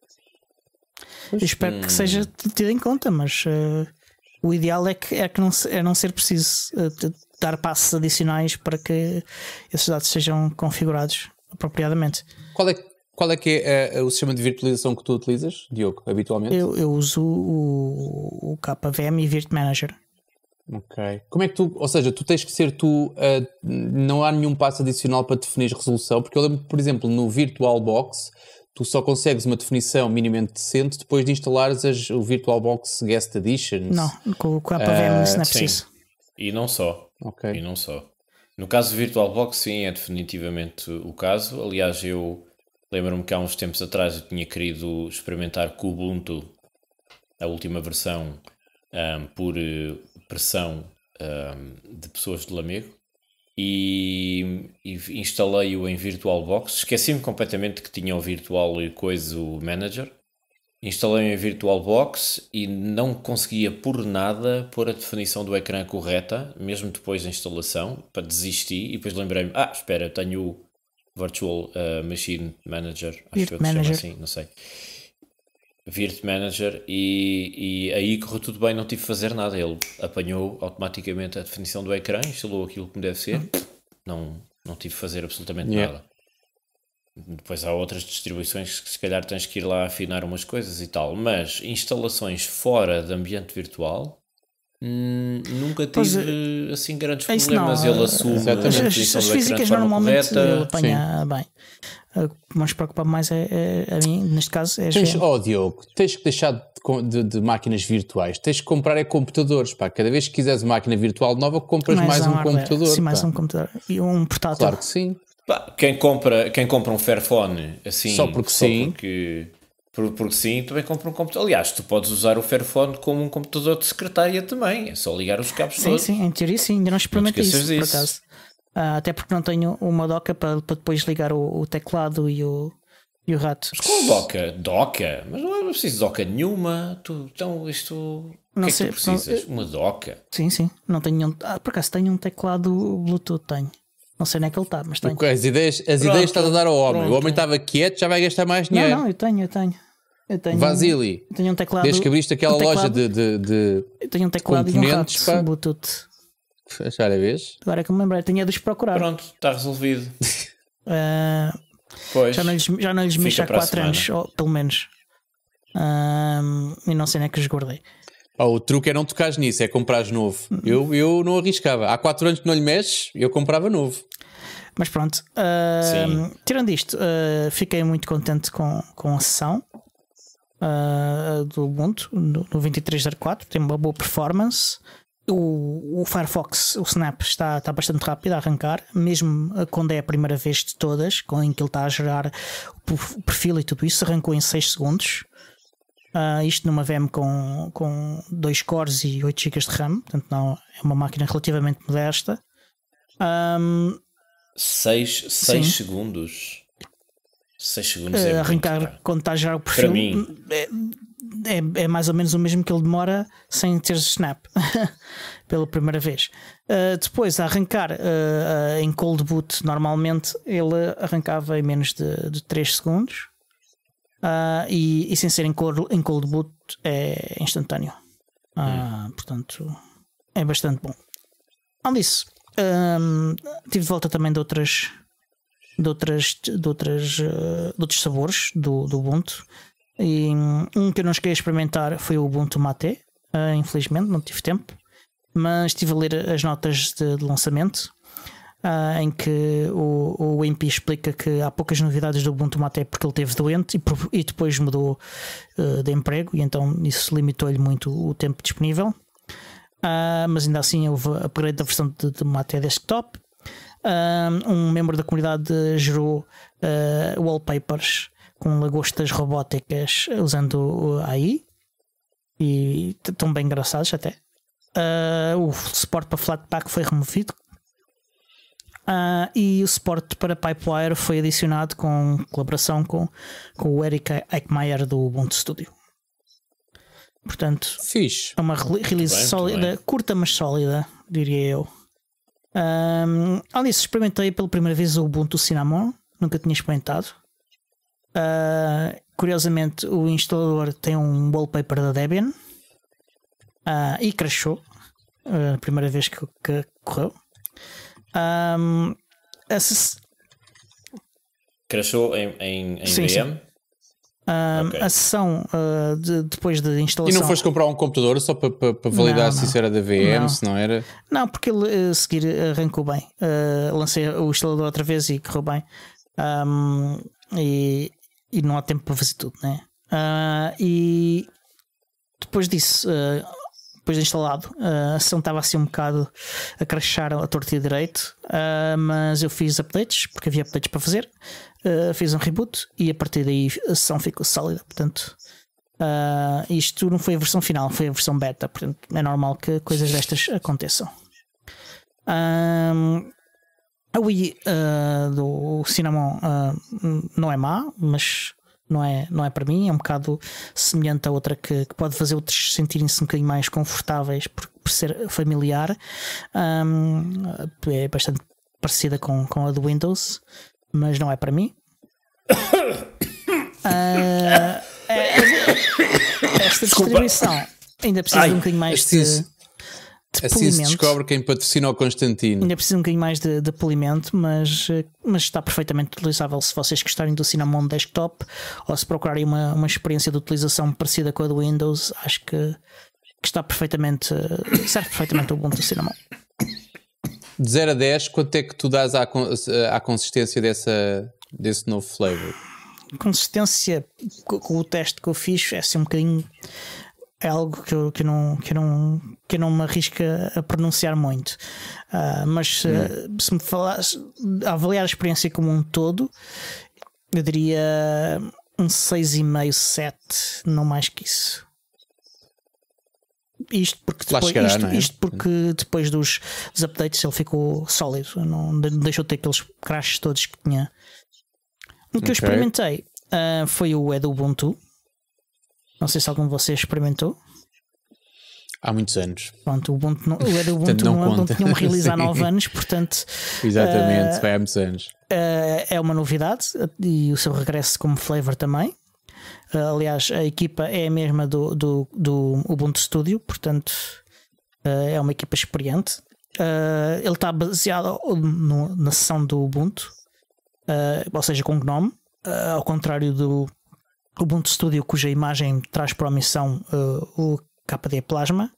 Pois, espero hum. que seja tido em conta, mas uh, o ideal é que, é que não, é não ser preciso uh, dar passos adicionais para que esses dados sejam configurados apropriadamente. Qual é, qual é que é uh, o sistema de virtualização que tu utilizas, Diogo, habitualmente? Eu, eu uso o, o KVM e Virt Manager. Ok. Como é que tu, ou seja, tu tens que ser tu, uh, não há nenhum passo adicional para definir resolução, porque eu lembro, por exemplo, no VirtualBox, tu só consegues uma definição minimamente decente depois de instalares as, o VirtualBox Guest Edition. Não, com, com a APVM isso não é preciso. E não só. Ok. E não só. No caso do VirtualBox, sim, é definitivamente o caso. Aliás, eu lembro-me que há uns tempos atrás eu tinha querido experimentar com o Ubuntu, a última versão, um, eh, por eh, pressão um, de pessoas de Lamego e, e instalei-o em VirtualBox. Esqueci-me completamente que tinha o Virtual e coisa o Manager. Instalei-o em VirtualBox e não conseguia por nada pôr a definição do ecrã correta, mesmo depois da instalação, para desistir. E depois lembrei-me: ah, espera, tenho o Virtual uh, Machine Manager, acho Virt que eu Manager. chama assim, não sei. Virt manager e, e, aí correu tudo bem, não tive de fazer nada. Ele apanhou automaticamente a definição do ecrã, instalou aquilo como deve ser, não, não tive de fazer absolutamente yeah. nada. Depois há outras distribuições que se calhar tens que ir lá afinar umas coisas e tal, mas instalações fora de ambiente virtual Hum, nunca tive pois, eh, assim grandes é problemas. Não, ele assume as, as, as físicas normalmente correta. ele apanha Sim. bem. Eh, Mas preocupa mais é, é, a mim, neste caso, é tens, oh, Diogo, tens que deixar de, de, de, máquinas virtuais, tens que comprar é computadores. Pá. Cada vez que quiseres máquina virtual nova, compras mais, mais um hardware. computador. Sim, pá. mais um computador e um portátil. Claro que sim. Pá, quem, compra, quem compra um Fairphone assim, só porque só sim. Porque porque sim, também compra um computador. Aliás, tu podes usar o Fairphone como um computador de secretária também. É só ligar os cabos sim, todos. Sim, sim, em teoria sim. Ainda não experimentei isso, disso. por acaso. Uh, até porque não tenho uma doca para, para depois ligar o, o, teclado e o, e o rato. Mas qual doca? Doca? Mas não é preciso doca nenhuma. Tu, então isto... Não que sei, é que tu precisas? Não, uma doca? Sim, sim. Não tenho nenhum... Ah, por acaso tenho um teclado Bluetooth, tenho. Não sei onde é que ele está, mas tenho. as ideias, as ideias estás a dar ao homem. Pronto. O homem estava quieto, já vai gastar mais dinheiro. Não, não, eu tenho, eu tenho. Eu tenho Vasili, um, tenho um teclado, desde que abriste aquela um teclado, loja de, de, de, Eu tenho um teclado e um rato pá. Bluetooth. Fechar a vez. Agora que me lembrei, tinha é de os procurar. Pronto, está resolvido. Uh, <laughs> pois, já não lhes, já não lhes mexo há 4 anos, ou, pelo menos. Uh, e não sei nem é que os guardei. Oh, o truque é não tocares nisso, é comprar novo. Eu, eu não arriscava. Há 4 anos que não lhe mexes, eu comprava novo. Mas pronto, uh, tirando isto, uh, fiquei muito contente com, com a sessão uh, do Ubuntu no, no 2304, tem uma boa performance. O, o, Firefox, o Snap, está, está bastante rápido a arrancar, mesmo quando é a primeira vez de todas, em que ele está a gerar o perfil e tudo isso, arrancou em 6 segundos. Uh, isto numa VM com, com 2 cores e 8 GB de RAM, portanto não, é uma máquina relativamente modesta. 6 um, segundos. 6 segundos uh, é ah, arrancar quando está a gerar o perfil. Para mim. É, é, é, mais ou menos o mesmo que ele demora sem ter snap <laughs> pela primeira vez. Uh, depois, a arrancar em cold boot, normalmente ele arrancava em menos de, de 3 segundos uh, e, e, sem ser em cold, em cold boot é instantâneo. Uh, hum. Portanto, é bastante bom. Além disso, um, tive de volta também de outras. De, outras, de, outras, ah, de outros sabores do, do Ubuntu. E hum, um que eu não cheguei a experimentar foi o Ubuntu Mate. Uh, infelizmente, não tive tempo. Mas estive a ler as notas de, de lançamento ah, em que o, o MP explica que há poucas novidades do Ubuntu Mate porque ele teve doente e, e depois mudou uh, de emprego, e então isso limitou-lhe muito o tempo disponível. Uh, mas ainda assim houve upgrade da versão de, de Mate Desktop. um membro da comunidade gerou wallpapers com lagostas robóticas usando AI e estão bem engraçados até. Uh, o suporte para Flatpak foi removido, Uh, e o suporte para Pipewire foi adicionado com colaboração com, com o Eric Eichmeier do Ubuntu Studio. Portanto, Fixe. é uma release bem, sólida, curta mas sólida, diria eu. Um, além disso, experimentei pela primeira vez o Ubuntu Cinnamon, nunca tinha experimentado. Uh, curiosamente, o instalador tem um wallpaper da Debian uh, e crashou a primeira vez que, que correu. Um, Crashou em, em, em sim, VM? Sim. Um, okay. A sessão uh, de, depois da de instalação. E não foste comprar um computador só para, para, para validar não, se não. isso era da VM, não. se não era? Não, porque ele eh, a seguir arrancou bem. Uh, lancei o instalador outra vez e correu bem. Um, e, e, não há tempo para fazer tudo, né? Uh, e depois disso, uh, depois de instalado, ah, a sessão estava assim um bocado a crashar a torta e direito, ah, mas eu fiz updates, porque havia updates para fazer, ah, fiz um reboot e a partir daí a sessão ficou sólida. Portanto, isto não foi a versão final, foi a versão beta, portanto é normal que coisas destas aconteçam. a Wii do Cinnamon não é má, mas não é, não é para mim, é um bocado semelhante a outra que, que pode fazer outros sentirem-se um bocadinho mais confortáveis por, por ser familiar. Um, é bastante parecida com, com a do Windows, mas não é para mim. Uh, <coughs> esta distribuição Desculpa. ainda precisa Ai, de um bocadinho mais de, de assim polimento. se descobre quem patrocina o Constantino. Ainda precisa um bocadinho mais de, de polimento, mas, mas está perfeitamente utilizável se vocês gostarem do Cinnamon Desktop ou se procurarem uma, uma experiência de utilização parecida com a do Windows. Acho que, que está perfeitamente. Eh, serve perfeitamente o bom do Cinnamon. De 0 a 10, quanto é que tu dás à, à consistência dessa, desse novo flavor? Consistência com o teste que eu fiz é assim um bocadinho é algo que eu, que não, que não, que não me arrisco a pronunciar muito. Uh, mas hum. se me falares, avaliar a experiência como um todo, eu diria um 6,5, 7, não mais que isso. Isto porque, depois, chegará, isto, é? isto, porque depois dos, dos, updates ele ficou sólido, não deixou de ter aqueles crashes todos que tinha. O que okay. eu experimentei uh, foi o edubuntu Ubuntu, não sei se algum de vocês experimentou. Há muitos anos. Pronto, o Ubuntu não, era o Ubuntu não, não, não tinham realizado <laughs> há 9 anos, portanto. Exatamente, uh, vai há muitos anos. Uh, é uma novidade eh, e o seu regresso como flavor também. Uh, aliás, a equipa é a mesma do, do, do Ubuntu Studio, portanto é uma equipa experiente. ele está baseado oh, no, na sessão do Ubuntu, ou seja, com Gnome, ao contrário do Ubuntu Studio, cuja imagem traz para a missão eh, o KDE Plasma,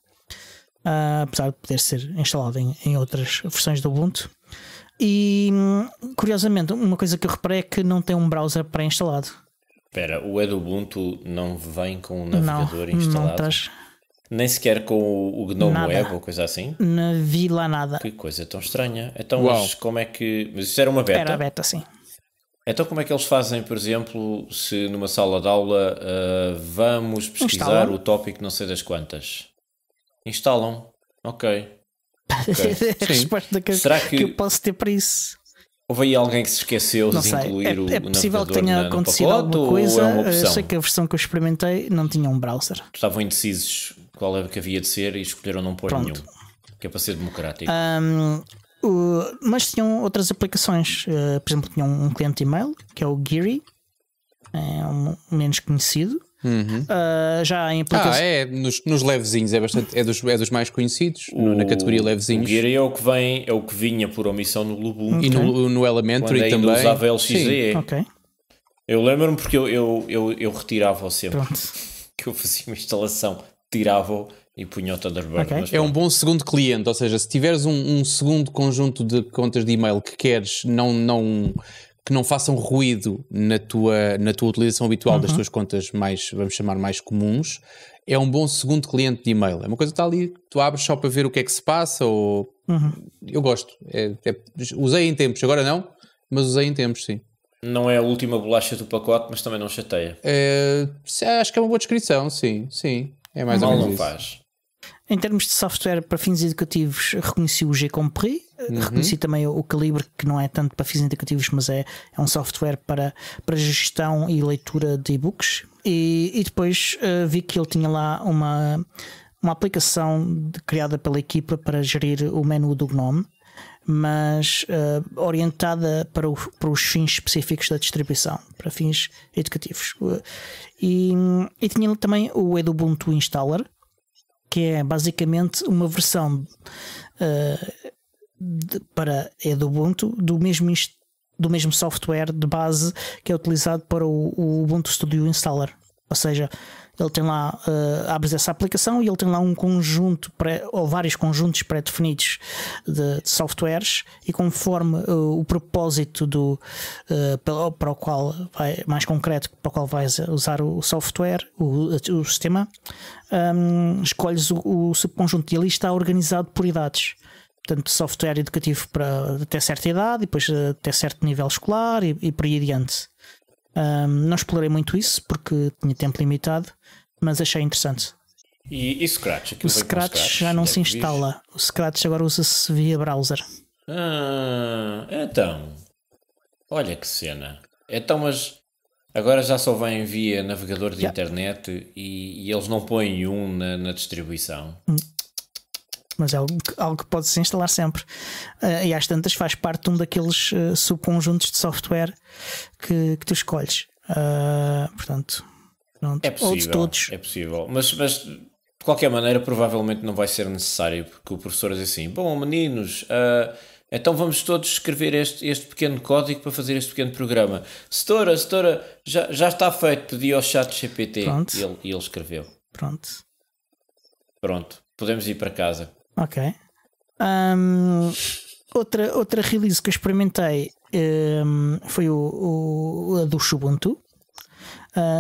eh, apesar de poder ser instalado em, em outras versões do Ubuntu. E curiosamente, uma coisa que eu reparei é que não tem um browser pré-instalado. Espera, o Edubuntu não vem com o navegador não, instalado? Não traz. Nem sequer com o GNOME nada. Web ou coisa assim? Não vi lá nada. Que coisa tão estranha. Então, Uau. como é que. Mas isso era uma beta? Era a beta, sim. Então, como é que eles fazem, por exemplo, se numa sala de aula uh, vamos pesquisar Instalam. o tópico não sei das quantas? Instalam. Ok. okay. é <laughs> a resposta que, Será que, que eu posso ter para isso. Houve aí alguém que se esqueceu não de sei. incluir é, é possível que tenha na, acontecido pacote, alguma coisa. É eu sei que a versão que eu experimentei não tinha um browser. Estavam indecisos qual é que havia de ser e escolheram não pôr Pronto. nenhum. Que é para ser democrático. Um, mas tinham outras aplicações. Eh, por exemplo, tinham um cliente e-mail que é o Geary, é um menos conhecido. Uhum. Eh, já em aplicações. Ah, é, nos, nos, levezinhos, é, bastante, é, dos, é dos mais conhecidos, o, na categoria levezinhos. O Geary é o que vem, é o que vinha por omissão no Lubum. Okay. E no, no Elementary Quando também. usava LXE. Ok. Eu lembro-me porque eu, eu, eu, eu retirava-o sempre. Pronto. <laughs> que eu fazia uma instalação, tirava-o e Punhota Thunderbird. Okay. É um bom segundo cliente, ou seja, se tiveres um, um, segundo conjunto de contas de e-mail que queres não, não, que não façam ruído na tua, na tua utilização habitual uhum. das tuas contas mais, vamos chamar, mais comuns, é um bom segundo cliente de e-mail. É uma coisa que está ali, tu abres só para ver o que é que se passa ou... Uhum. Eu gosto. É, é, usei em tempos, agora não, mas usei em tempos, sim. Não é a última bolacha do pacote, mas também não chateia. É, acho que é uma boa descrição, sim, sim. É mais Mal ou menos não isso. faz. Em termos de software para fins educativos, reconheci o G uhum. reconheci também o Calibre, que não é tanto para fins educativos, mas é, é um software para, para gestão e leitura de e-books. E, e depois uh, vi que ele tinha lá uma, uma aplicação de, criada pela equipa para gerir o menu do Gnome, mas uh, orientada para, o, para os fins específicos da distribuição, para fins educativos. Eh, e, e tinha também o Edubuntu Installer que é basicamente uma versão uh, de, para é do Ubuntu do mesmo do mesmo software de base que é utilizado para o, o Ubuntu Studio Installer, ou seja ele tem lá, uh, eh, abres essa aplicação e ele tem lá um conjunto pré, ou vários conjuntos pré-definidos de, de, softwares e conforme uh, o propósito do, uh, eh, para, para o qual vai, mais concreto para o qual vais usar o software, o, o sistema, um, ehm, escolhes o, o subconjunto e ali está organizado por idades portanto, software educativo para até certa idade, depois até certo nível escolar e, e por aí adiante. Um, não explorei muito isso porque tinha tempo limitado, mas achei interessante. E, e Scratch? O Scratch, Scratch, já não se instala. O Scratch agora usa-se via browser. Ah, então. Olha que cena. Então, mas agora já só vem via navegador de yeah. internet e, e, eles não põem um na, na distribuição. Hum, mas é algo que, algo que pode se instalar sempre. Uh, e às tantas faz parte de um daqueles uh, subconjuntos de software que, que tu escolhes. Uh, portanto, pronto. É possível, Ou de todos. É possível. Mas, mas de qualquer maneira, provavelmente não vai ser necessário, porque o professor diz assim: bom, meninos. Então vamos todos escrever este, este pequeno código para fazer este pequeno programa. Setora, setora, já, já está feito, pedi ao chat GPT E, ele, e ele escreveu. Pronto. Pronto, podemos ir para casa. Ok. Um, outra, outra release que eu experimentei um, foi o, o, a do Ubuntu.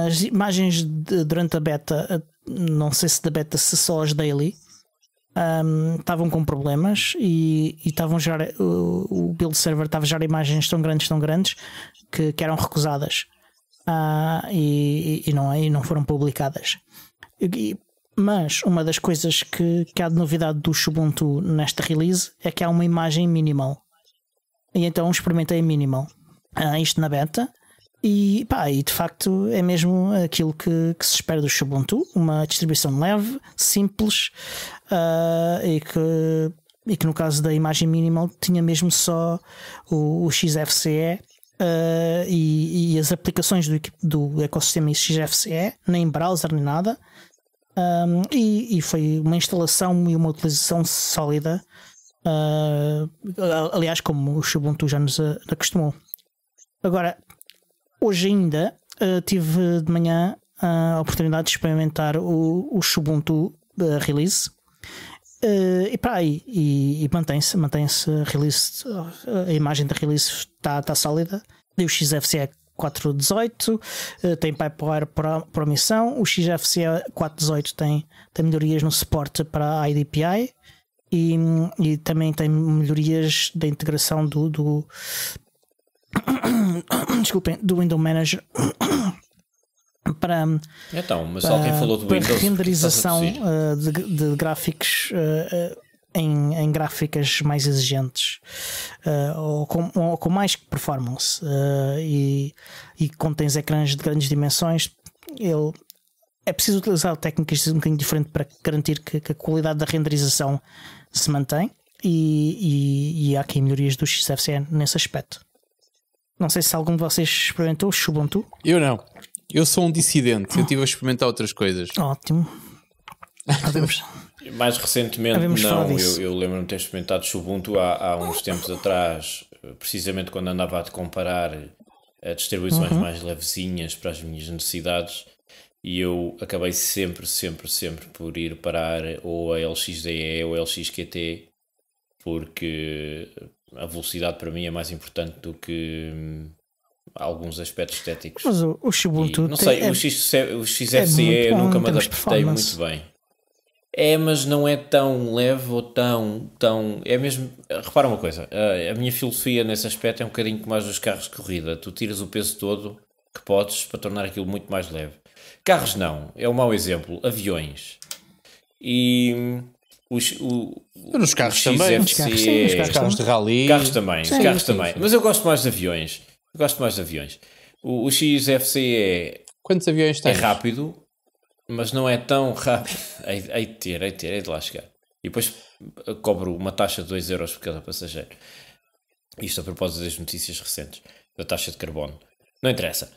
As imagens de, durante a beta, não sei se da beta, se só as daily, estavam um, com problemas e estavam já o, o build server estava já imagens tão grandes, tão grandes que, que eram recusadas uh, e, e, não, é, e não foram publicadas. E, mas uma das coisas que, que há de novidade do Ubuntu nesta release é que há uma imagem minimal. E então experimentei minimal. Ah, isto na beta. E, pá, e de facto é mesmo aquilo que, que se espera do Ubuntu, uma distribuição leve, simples uh, e, que, e que no caso da imagem minimal tinha mesmo só o, o XFCE uh, ah, e, e, as aplicações do, do ecossistema XFCE, nem browser nem nada, um, e, e, foi uma instalação e uma utilização sólida, uh, aliás, como o Ubuntu já nos acostumou. Agora, hoje ainda uh, tive de manhã a oportunidade de experimentar o, o Ubuntu uh, Release. e para aí, e, e mantém-se, mantém-se release, a imagem da release está tá sólida. E o XFCE é 418, eh, tem PipeWire para, para a missão, o XFCE 418 tem, tem melhorias no suporte para a IDPI e, e também tem melhorias da integração do, do <coughs> desculpem, do Window Manager <coughs> para então, mas para, falou do Windows é renderização eh, de, de, gráficos uh, em, em gráficas mais exigentes uh, ou, com, ou, com, mais performance uh, e, e ecrãs de grandes dimensões, ele é preciso utilizar técnicas um bocadinho diferente para garantir que, que a qualidade da renderização se mantém e, e, e há aqui melhorias do XFCE nesse aspecto. Não sei se algum de vocês experimentou Ubuntu. Eu não. Eu sou um dissidente. Eu estive <coughs> a experimentar outras coisas. Ótimo. <laughs> Podemos. Mais recentemente, não. Eu, eu lembro-me de ter experimentado Ubuntu há, há uns tempos atrás, precisamente quando andava a comparar distribuições uhum. mais levezinhas para as minhas necessidades e eu acabei sempre, sempre, sempre por ir parar ou a LXDE ou a LXQT porque a velocidade para mim é mais importante do que hum, alguns aspectos estéticos. Mas o, o Ubuntu e, não sei, é, o, X, o XFCE é eu nunca me adaptei muito bem. É, mas não é tão leve ou tão. tão é mesmo. Repara uma coisa, a minha filosofia nesse aspecto é um bocadinho como mais dos carros de corrida. Tu tiras o peso todo que podes para tornar aquilo muito mais leve. Carros não, é um mau exemplo. Aviões. E. Os, o, carros também. Os carros, sim, carros, de rally. Carros também, sim, carros sim, também. Sim. Mas eu gosto mais de aviões. Eu gosto mais de aviões. O, o XFC é. Quantos aviões tem? É rápido, mas não é tão rápido. <laughs> Hei, de ter, hei de ter, hei de lá chegar. E depois eh, cobro uma taxa de 2 euros por cada passageiro. Isto a propósito das notícias recentes, da taxa de carbono. Não interessa.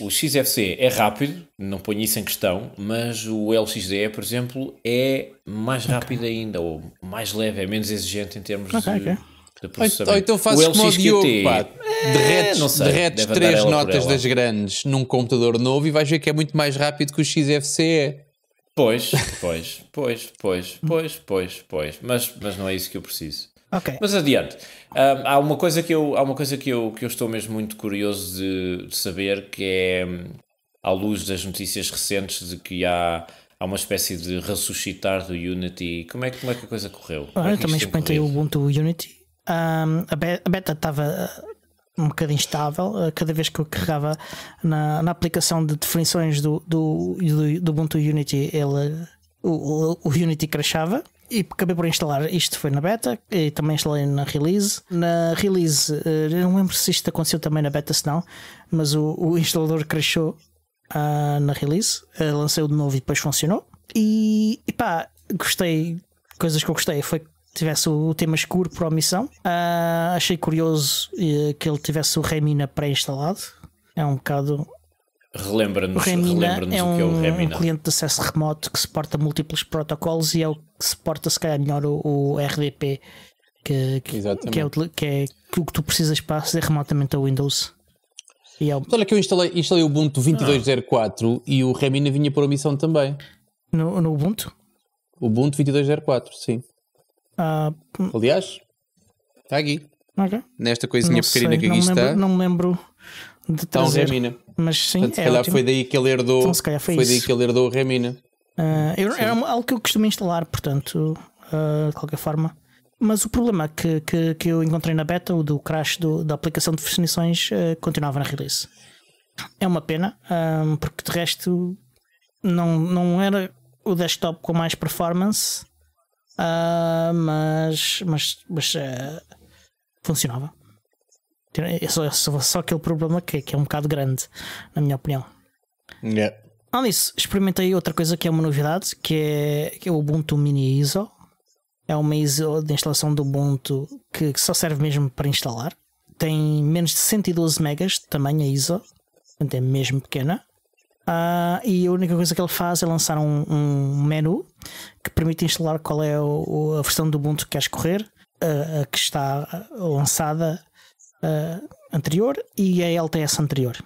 O <laughs> XFC é rápido, não ponho isso em questão, mas o LXDE, por exemplo, é mais rápido okay. ainda, ou mais leve, é menos exigente em termos okay, de, okay de processamento. Ou, então fazes o como o Diogo, pá, é, derretes, é, sei, derretes três notas das grandes num computador novo e vais ver que é muito mais rápido que o XFCE. Pois, pois, pois, pois, pois, pois, pois, mas, mas não é isso que eu preciso. Okay. Mas adiante, um, há uma coisa, que eu, há uma coisa que, eu, que eu estou mesmo muito curioso de, de saber, que é, à luz das notícias recentes, de que há há uma espécie de ressuscitar do Unity. Como é, como é que a coisa correu? Ah, é eu também espantei o Ubuntu Unity um, a beta estava eh, um bocadinho instável eh, cada vez que eu carregava na, na aplicação de definições do, do, do, do Ubuntu Unity ele, o, o Unity crashava e acabei por instalar isto foi na beta e também instalei na release na release eh, não lembro se isto aconteceu também na beta se não mas o, o instalador crashou uh, na release uh, lancei-o de novo e depois funcionou e, e pá gostei coisas que eu gostei foi tivesse o tema escuro por omissão. Uh, achei curioso uh, que ele tivesse o Remina pré-instalado. É um bocado. Relembra-nos relembra é um, o que é o Remina. um cliente de acesso remoto que suporta múltiplos protocolos e é o que suporta, se calhar, melhor o, o RDP, que, que, que, é o, que é o que tu precisas para fazer remotamente a Windows. E é o... Olha que eu instalei, instalei o Ubuntu 2204 ah. e o Remina vinha por omissão também. No, no Ubuntu? Ubuntu 2204, sim. Ah, hum. Aliás, está aqui. Okay. Nesta coisinha não pequenina sei, que aqui não está. Lembro, não me lembro de tá trazer. Então, Remina. Mas sim, Portanto, se é calhar ótimo. foi daí que ele herdou. Então, se foi foi daí que ele herdou Remina. Ah, eu, era é algo que eu costumo instalar, portanto, ah, de qualquer forma. Mas o problema que, que, que, eu encontrei na beta, o do crash do, da aplicação de definições, ah, continuava na release. É uma pena, ah, porque de resto não, não era o desktop com mais performance Uh, mas mas, mas uh, funcionava. Então, é só, é só, só, aquele problema que, que, é um bocado grande, na minha opinião. Yeah. Além disso, experimentei outra coisa que é uma novidade, que é, que é o Ubuntu Mini ISO. É uma ISO de instalação do Ubuntu que, que só serve mesmo para instalar. Tem menos de 112 megas de tamanho a ISO, portanto é mesmo pequena. Uh, e a única coisa que ele faz é lançar um, um menu que permite instalar qual é o, o, a versão do Ubuntu que queres correr, uh, a que está lançada uh, anterior e a LTS anterior.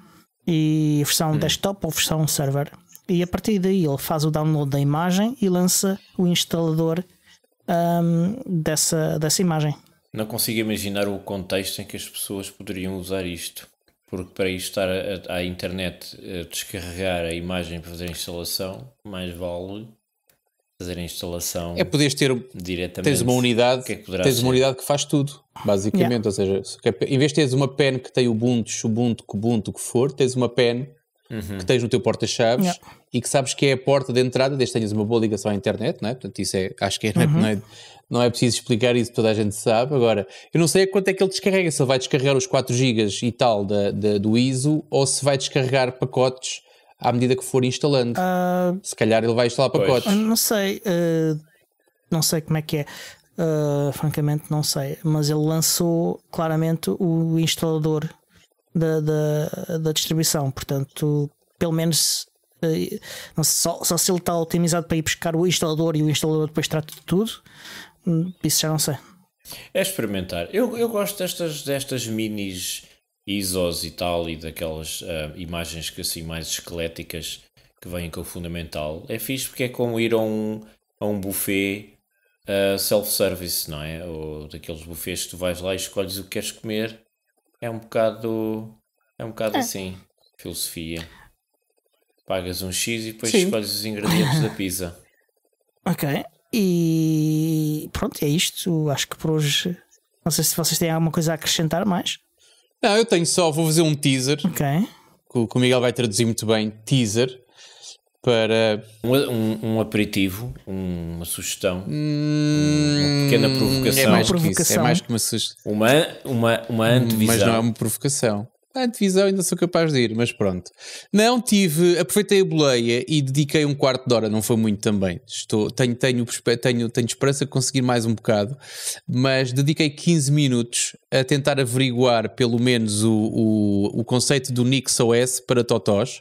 E versão hum. desktop ou versão server. E a partir daí ele faz o download da imagem e lança o instalador um, dessa, dessa imagem. Não consigo imaginar o contexto em que as pessoas poderiam usar isto porque para isso estar à internet a descarregar a imagem para fazer a instalação, mais vale fazer a instalação. É poderes ter diretamente. Tens uma unidade que, é que tens ser? uma unidade que faz tudo, basicamente. Yeah. Ou seja, em vez de teres uma pen que tem Ubuntu, Ubuntu, Ubuntu, o que for, tens uma pen uhum. que tens no teu porta-chaves yeah. e que sabes que é a porta de entrada, desde que tenhas uma boa ligação à internet, não é? Portanto, isso é, acho que é, é uhum. não, é, não é preciso explicar isso, toda a gente sabe. Agora, eu não sei a é quanto é que ele descarrega, se ele vai descarregar os 4 GB e tal da, da, do ISO ou se vai descarregar pacotes à medida que for instalando. Uh... Se calhar ele vai instalar pacotes. Não sei, uh, não sei como é que é. Uh, francamente, não sei, mas ele lançou claramente o instalador da, da, da distribuição. Portanto, pelo menos eh, não, só, só se ele está otimizado para ir buscar o instalador e o instalador depois trata de tudo, hum, isso já não sei. É experimentar. Eu, eu gosto destas, destas minis ISOs e tal, e daquelas uh, imagens que assim mais esqueléticas que vêm com o fundamental. É fixe porque é como ir a um, a um buffet uh, self-service, não é? Ou daqueles buffets que tu vais lá e escolhes o que queres comer é um bocado. É um bocado é. assim. Filosofia. Pagas um X e depois Sim. escolhes os ingredientes da pizza. <laughs> Ok. E pronto, é isto. Acho que por hoje. Não sei se vocês têm alguma coisa a acrescentar mais. Não, eu tenho só, vou fazer um teaser. Ok. Que o Miguel vai traduzir muito bem. Teaser para. Um, um aperitivo, uma sugestão, hum, uma pequena provocação. É mais, é provocação. é mais que uma sugestão. Uma, uma, uma antevisão. Mas não é uma provocação. A antevisão ainda sou capaz de ir, mas pronto. Não tive, aproveitei a boleia e dediquei um quarto de hora, não foi muito também. Estou, tenho, tenho, tenho, tenho esperança de conseguir mais um bocado, mas dediquei 15 minutos a tentar averiguar pelo menos o, o, o conceito do NixOS para Totós.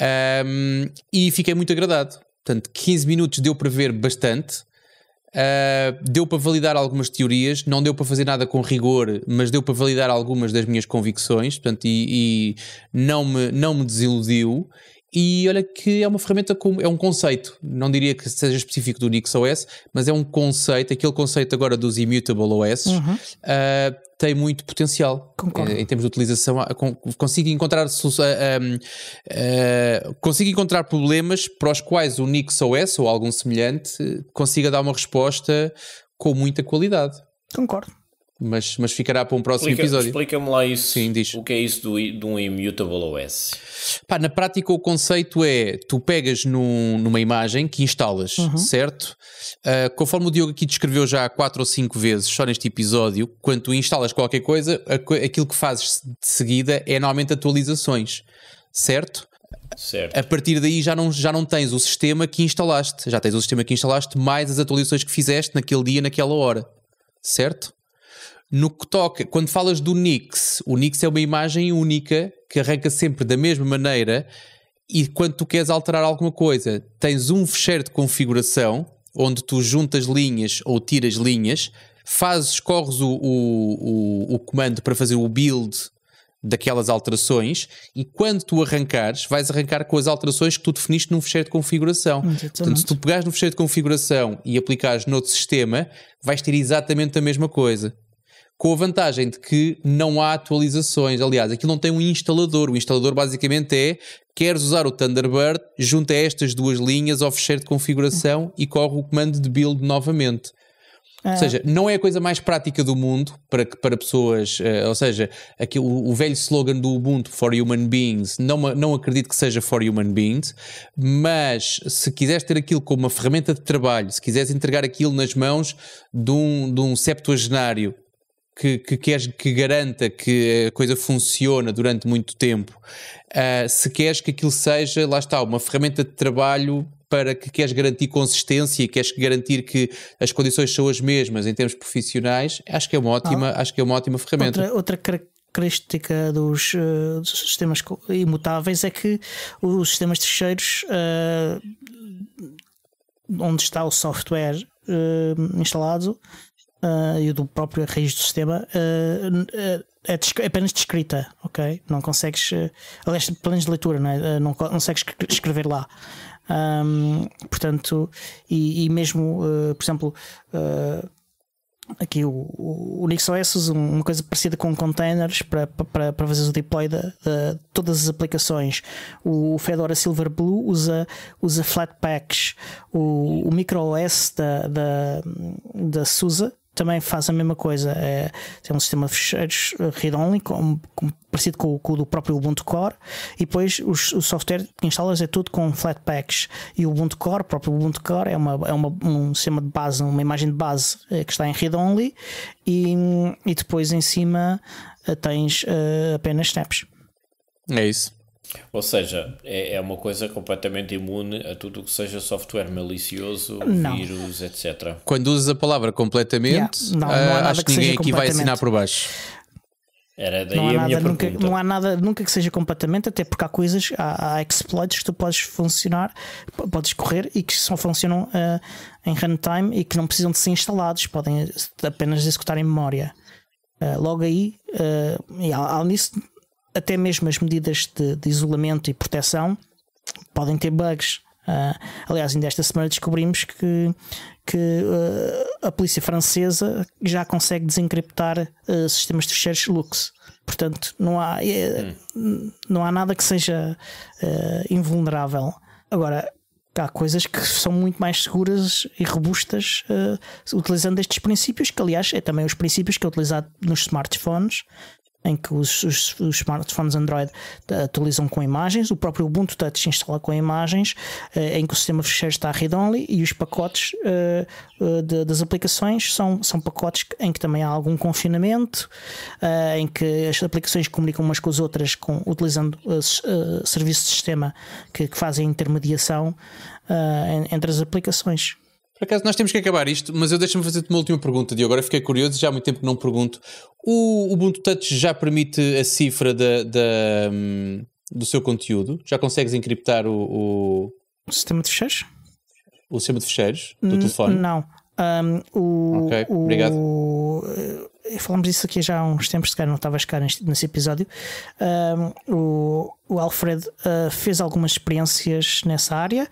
Um, e fiquei muito agradado. Portanto, 15 minutos deu para ver bastante. Uh, deu para validar algumas teorias, não deu para fazer nada com rigor, mas deu para validar algumas das minhas convicções, portanto, e, e não, me, não me desiludiu. E olha que é uma ferramenta como é um conceito, não diria que seja específico do NixOS, mas é um conceito, aquele conceito agora dos immutable OS, uhum. uh, tem muito potencial Concordo. Eh, em termos de utilização. Ah, consigo encontrar, ah, consigo encontrar problemas para os quais o NixOS ou algum semelhante consiga dar uma resposta com muita qualidade. Concordo. Mas, mas ficará para um próximo Explica, episódio. Explica-me lá isso. Sim, diz. O que é isso do, de um immutable OS? Pá, na prática, o conceito é: tu pegas num, numa imagem que instalas, uhum. certo? Uh, conforme o Diogo aqui descreveu já 4 ou 5 vezes, só neste episódio, quando tu instalas qualquer coisa, aquilo que fazes de seguida é normalmente atualizações, certo? Certo. A partir daí já não, já não tens o sistema que instalaste, já tens o sistema que instalaste mais as atualizações que fizeste naquele dia, naquela hora, certo? No que toca, quando falas do Nix, o Nix é uma imagem única que arranca sempre da mesma maneira e quando tu queres alterar alguma coisa, tens um fecheiro de configuração onde tu juntas linhas ou tiras linhas, fazes, corres o, o, o, o comando para fazer o build daquelas alterações e quando tu arrancares, vais arrancar com as alterações que tu definiste num fecheiro de configuração. Hum, exatamente. Portanto, se tu pegares no fecheiro de configuração e aplicares noutro sistema, vais ter exatamente a mesma coisa com a vantagem de que não há atualizações. Aliás, aquilo não tem um instalador. O instalador basicamente é queres usar o Thunderbird, junta estas duas linhas ao de configuração e corre o comando de build novamente. Ou é. seja, não é a coisa mais prática do mundo para, para pessoas. Uh, ou seja, aqui, o, o, velho slogan do Ubuntu, for human beings, não, não acredito que seja for human beings, mas se quiseres ter aquilo como uma ferramenta de trabalho, se quiseres entregar aquilo nas mãos de um, de um septuagenário que, que queres que garanta que a coisa funciona durante muito tempo, uh, se queres que aquilo seja, lá está, uma ferramenta de trabalho para que queres garantir consistência e queres garantir que as condições são as mesmas em termos profissionais, acho que é uma ótima, ah, acho que é uma ótima ferramenta. Outra, outra característica dos, uh, dos, sistemas imutáveis é que os sistemas terceiros uh, onde está o software uh, instalado uh, e do próprio raiz do sistema uh, é, é, apenas descrita, ok? Não consegues, uh, aliás, planos de leitura, não, é? não consegues escrever lá. Um, portanto, e, e mesmo, por exemplo, aqui o, o NixOS usa uma coisa parecida com containers para, para, para fazer o deploy de, de, todas as aplicações. O Fedora Silverblue usa, usa Flatpaks. O, o MicroOS da, da, da SUSE também faz a mesma coisa. É, tem um sistema de ficheiros eh, read-only, parecido com, com, o do próprio Ubuntu Core, e depois os, o software que instalas é tudo com Flatpaks. E o Ubuntu Core, o próprio Ubuntu Core, é, uma, é uma, um sistema de base, uma imagem de base é, que está em read-only, e, e depois em cima eh, tens uh, apenas snaps. É isso. Ou seja, é, é uma coisa completamente imune a tudo o que seja software malicioso, não. vírus, etc. Quando usas a palavra completamente, yeah. não, não uh, acho que, que ninguém aqui vai assinar por baixo. Era daí não há nada, minha nunca, Não há nada nunca que seja completamente, até porque há coisas, há, há exploits que tu podes funcionar, podes correr e que só funcionam uh, em runtime e que não precisam de ser instalados, podem apenas executar em memória. Uh, logo aí, uh, e ao nisso até mesmo as medidas de, de isolamento e proteção podem ter bugs. Uh, aliás, ainda esta semana descobrimos que, que uh, a polícia francesa já consegue desencriptar uh, sistemas de fecheiros Lux. Portanto, não há, hum. não há nada que seja invulnerável. Agora, há coisas que são muito mais seguras e robustas utilizando estes princípios, que aliás é também os princípios que é utilizado nos smartphones em que os, os, os, smartphones Android eh, atualizam com imagens, o próprio Ubuntu Touch se instala com imagens, eh, em que o sistema fecheiro está read-only e os pacotes eh, de, das aplicações são, são pacotes em que também há algum confinamento, em que as aplicações comunicam umas com as outras com, utilizando serviços de sistema que, que fazem intermediação entre as aplicações. Por acaso, nós temos que acabar isto, mas eu deixo-me fazer-te uma última pergunta, Diogo. Agora fiquei curioso, já há muito tempo que não pergunto. O Ubuntu Touch já permite a cifra da, hum, do seu conteúdo? Já consegues encriptar o, o... o sistema de fecheiros? O sistema de fecheiros do N telefone? Não. Um, o, ok, o, obrigado. Eh, falamos disso aqui já há uns tempos, se calhar não estava a chegar nesse episódio. Um, o, o Alfred uh, fez algumas experiências nessa área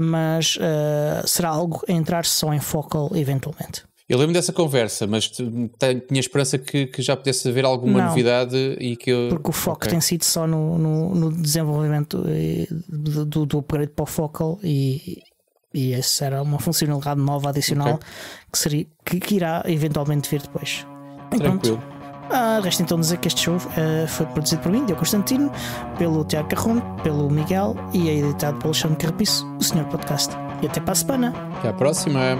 mas uh, será algo a entrar só em focal eventualmente. Eu lembro dessa conversa, mas tinha esperança que, que já pudesse haver alguma Não, novidade e que eu... Porque o foco okay. tem sido só no, no, no desenvolvimento eh, do, do, do upgrade para o focal e, e essa era uma funcionalidade nova adicional okay. que, seria, que, que irá eventualmente vir depois. Tranquilo. Enquanto, ah, resta então dizer que este show uh, foi produzido por mim, Diogo Constantino, pelo Tiago Carrone, pelo Miguel e é editado pelo Alexandre Carpiço, o Senhor Podcast. E até para a semana. Até a próxima.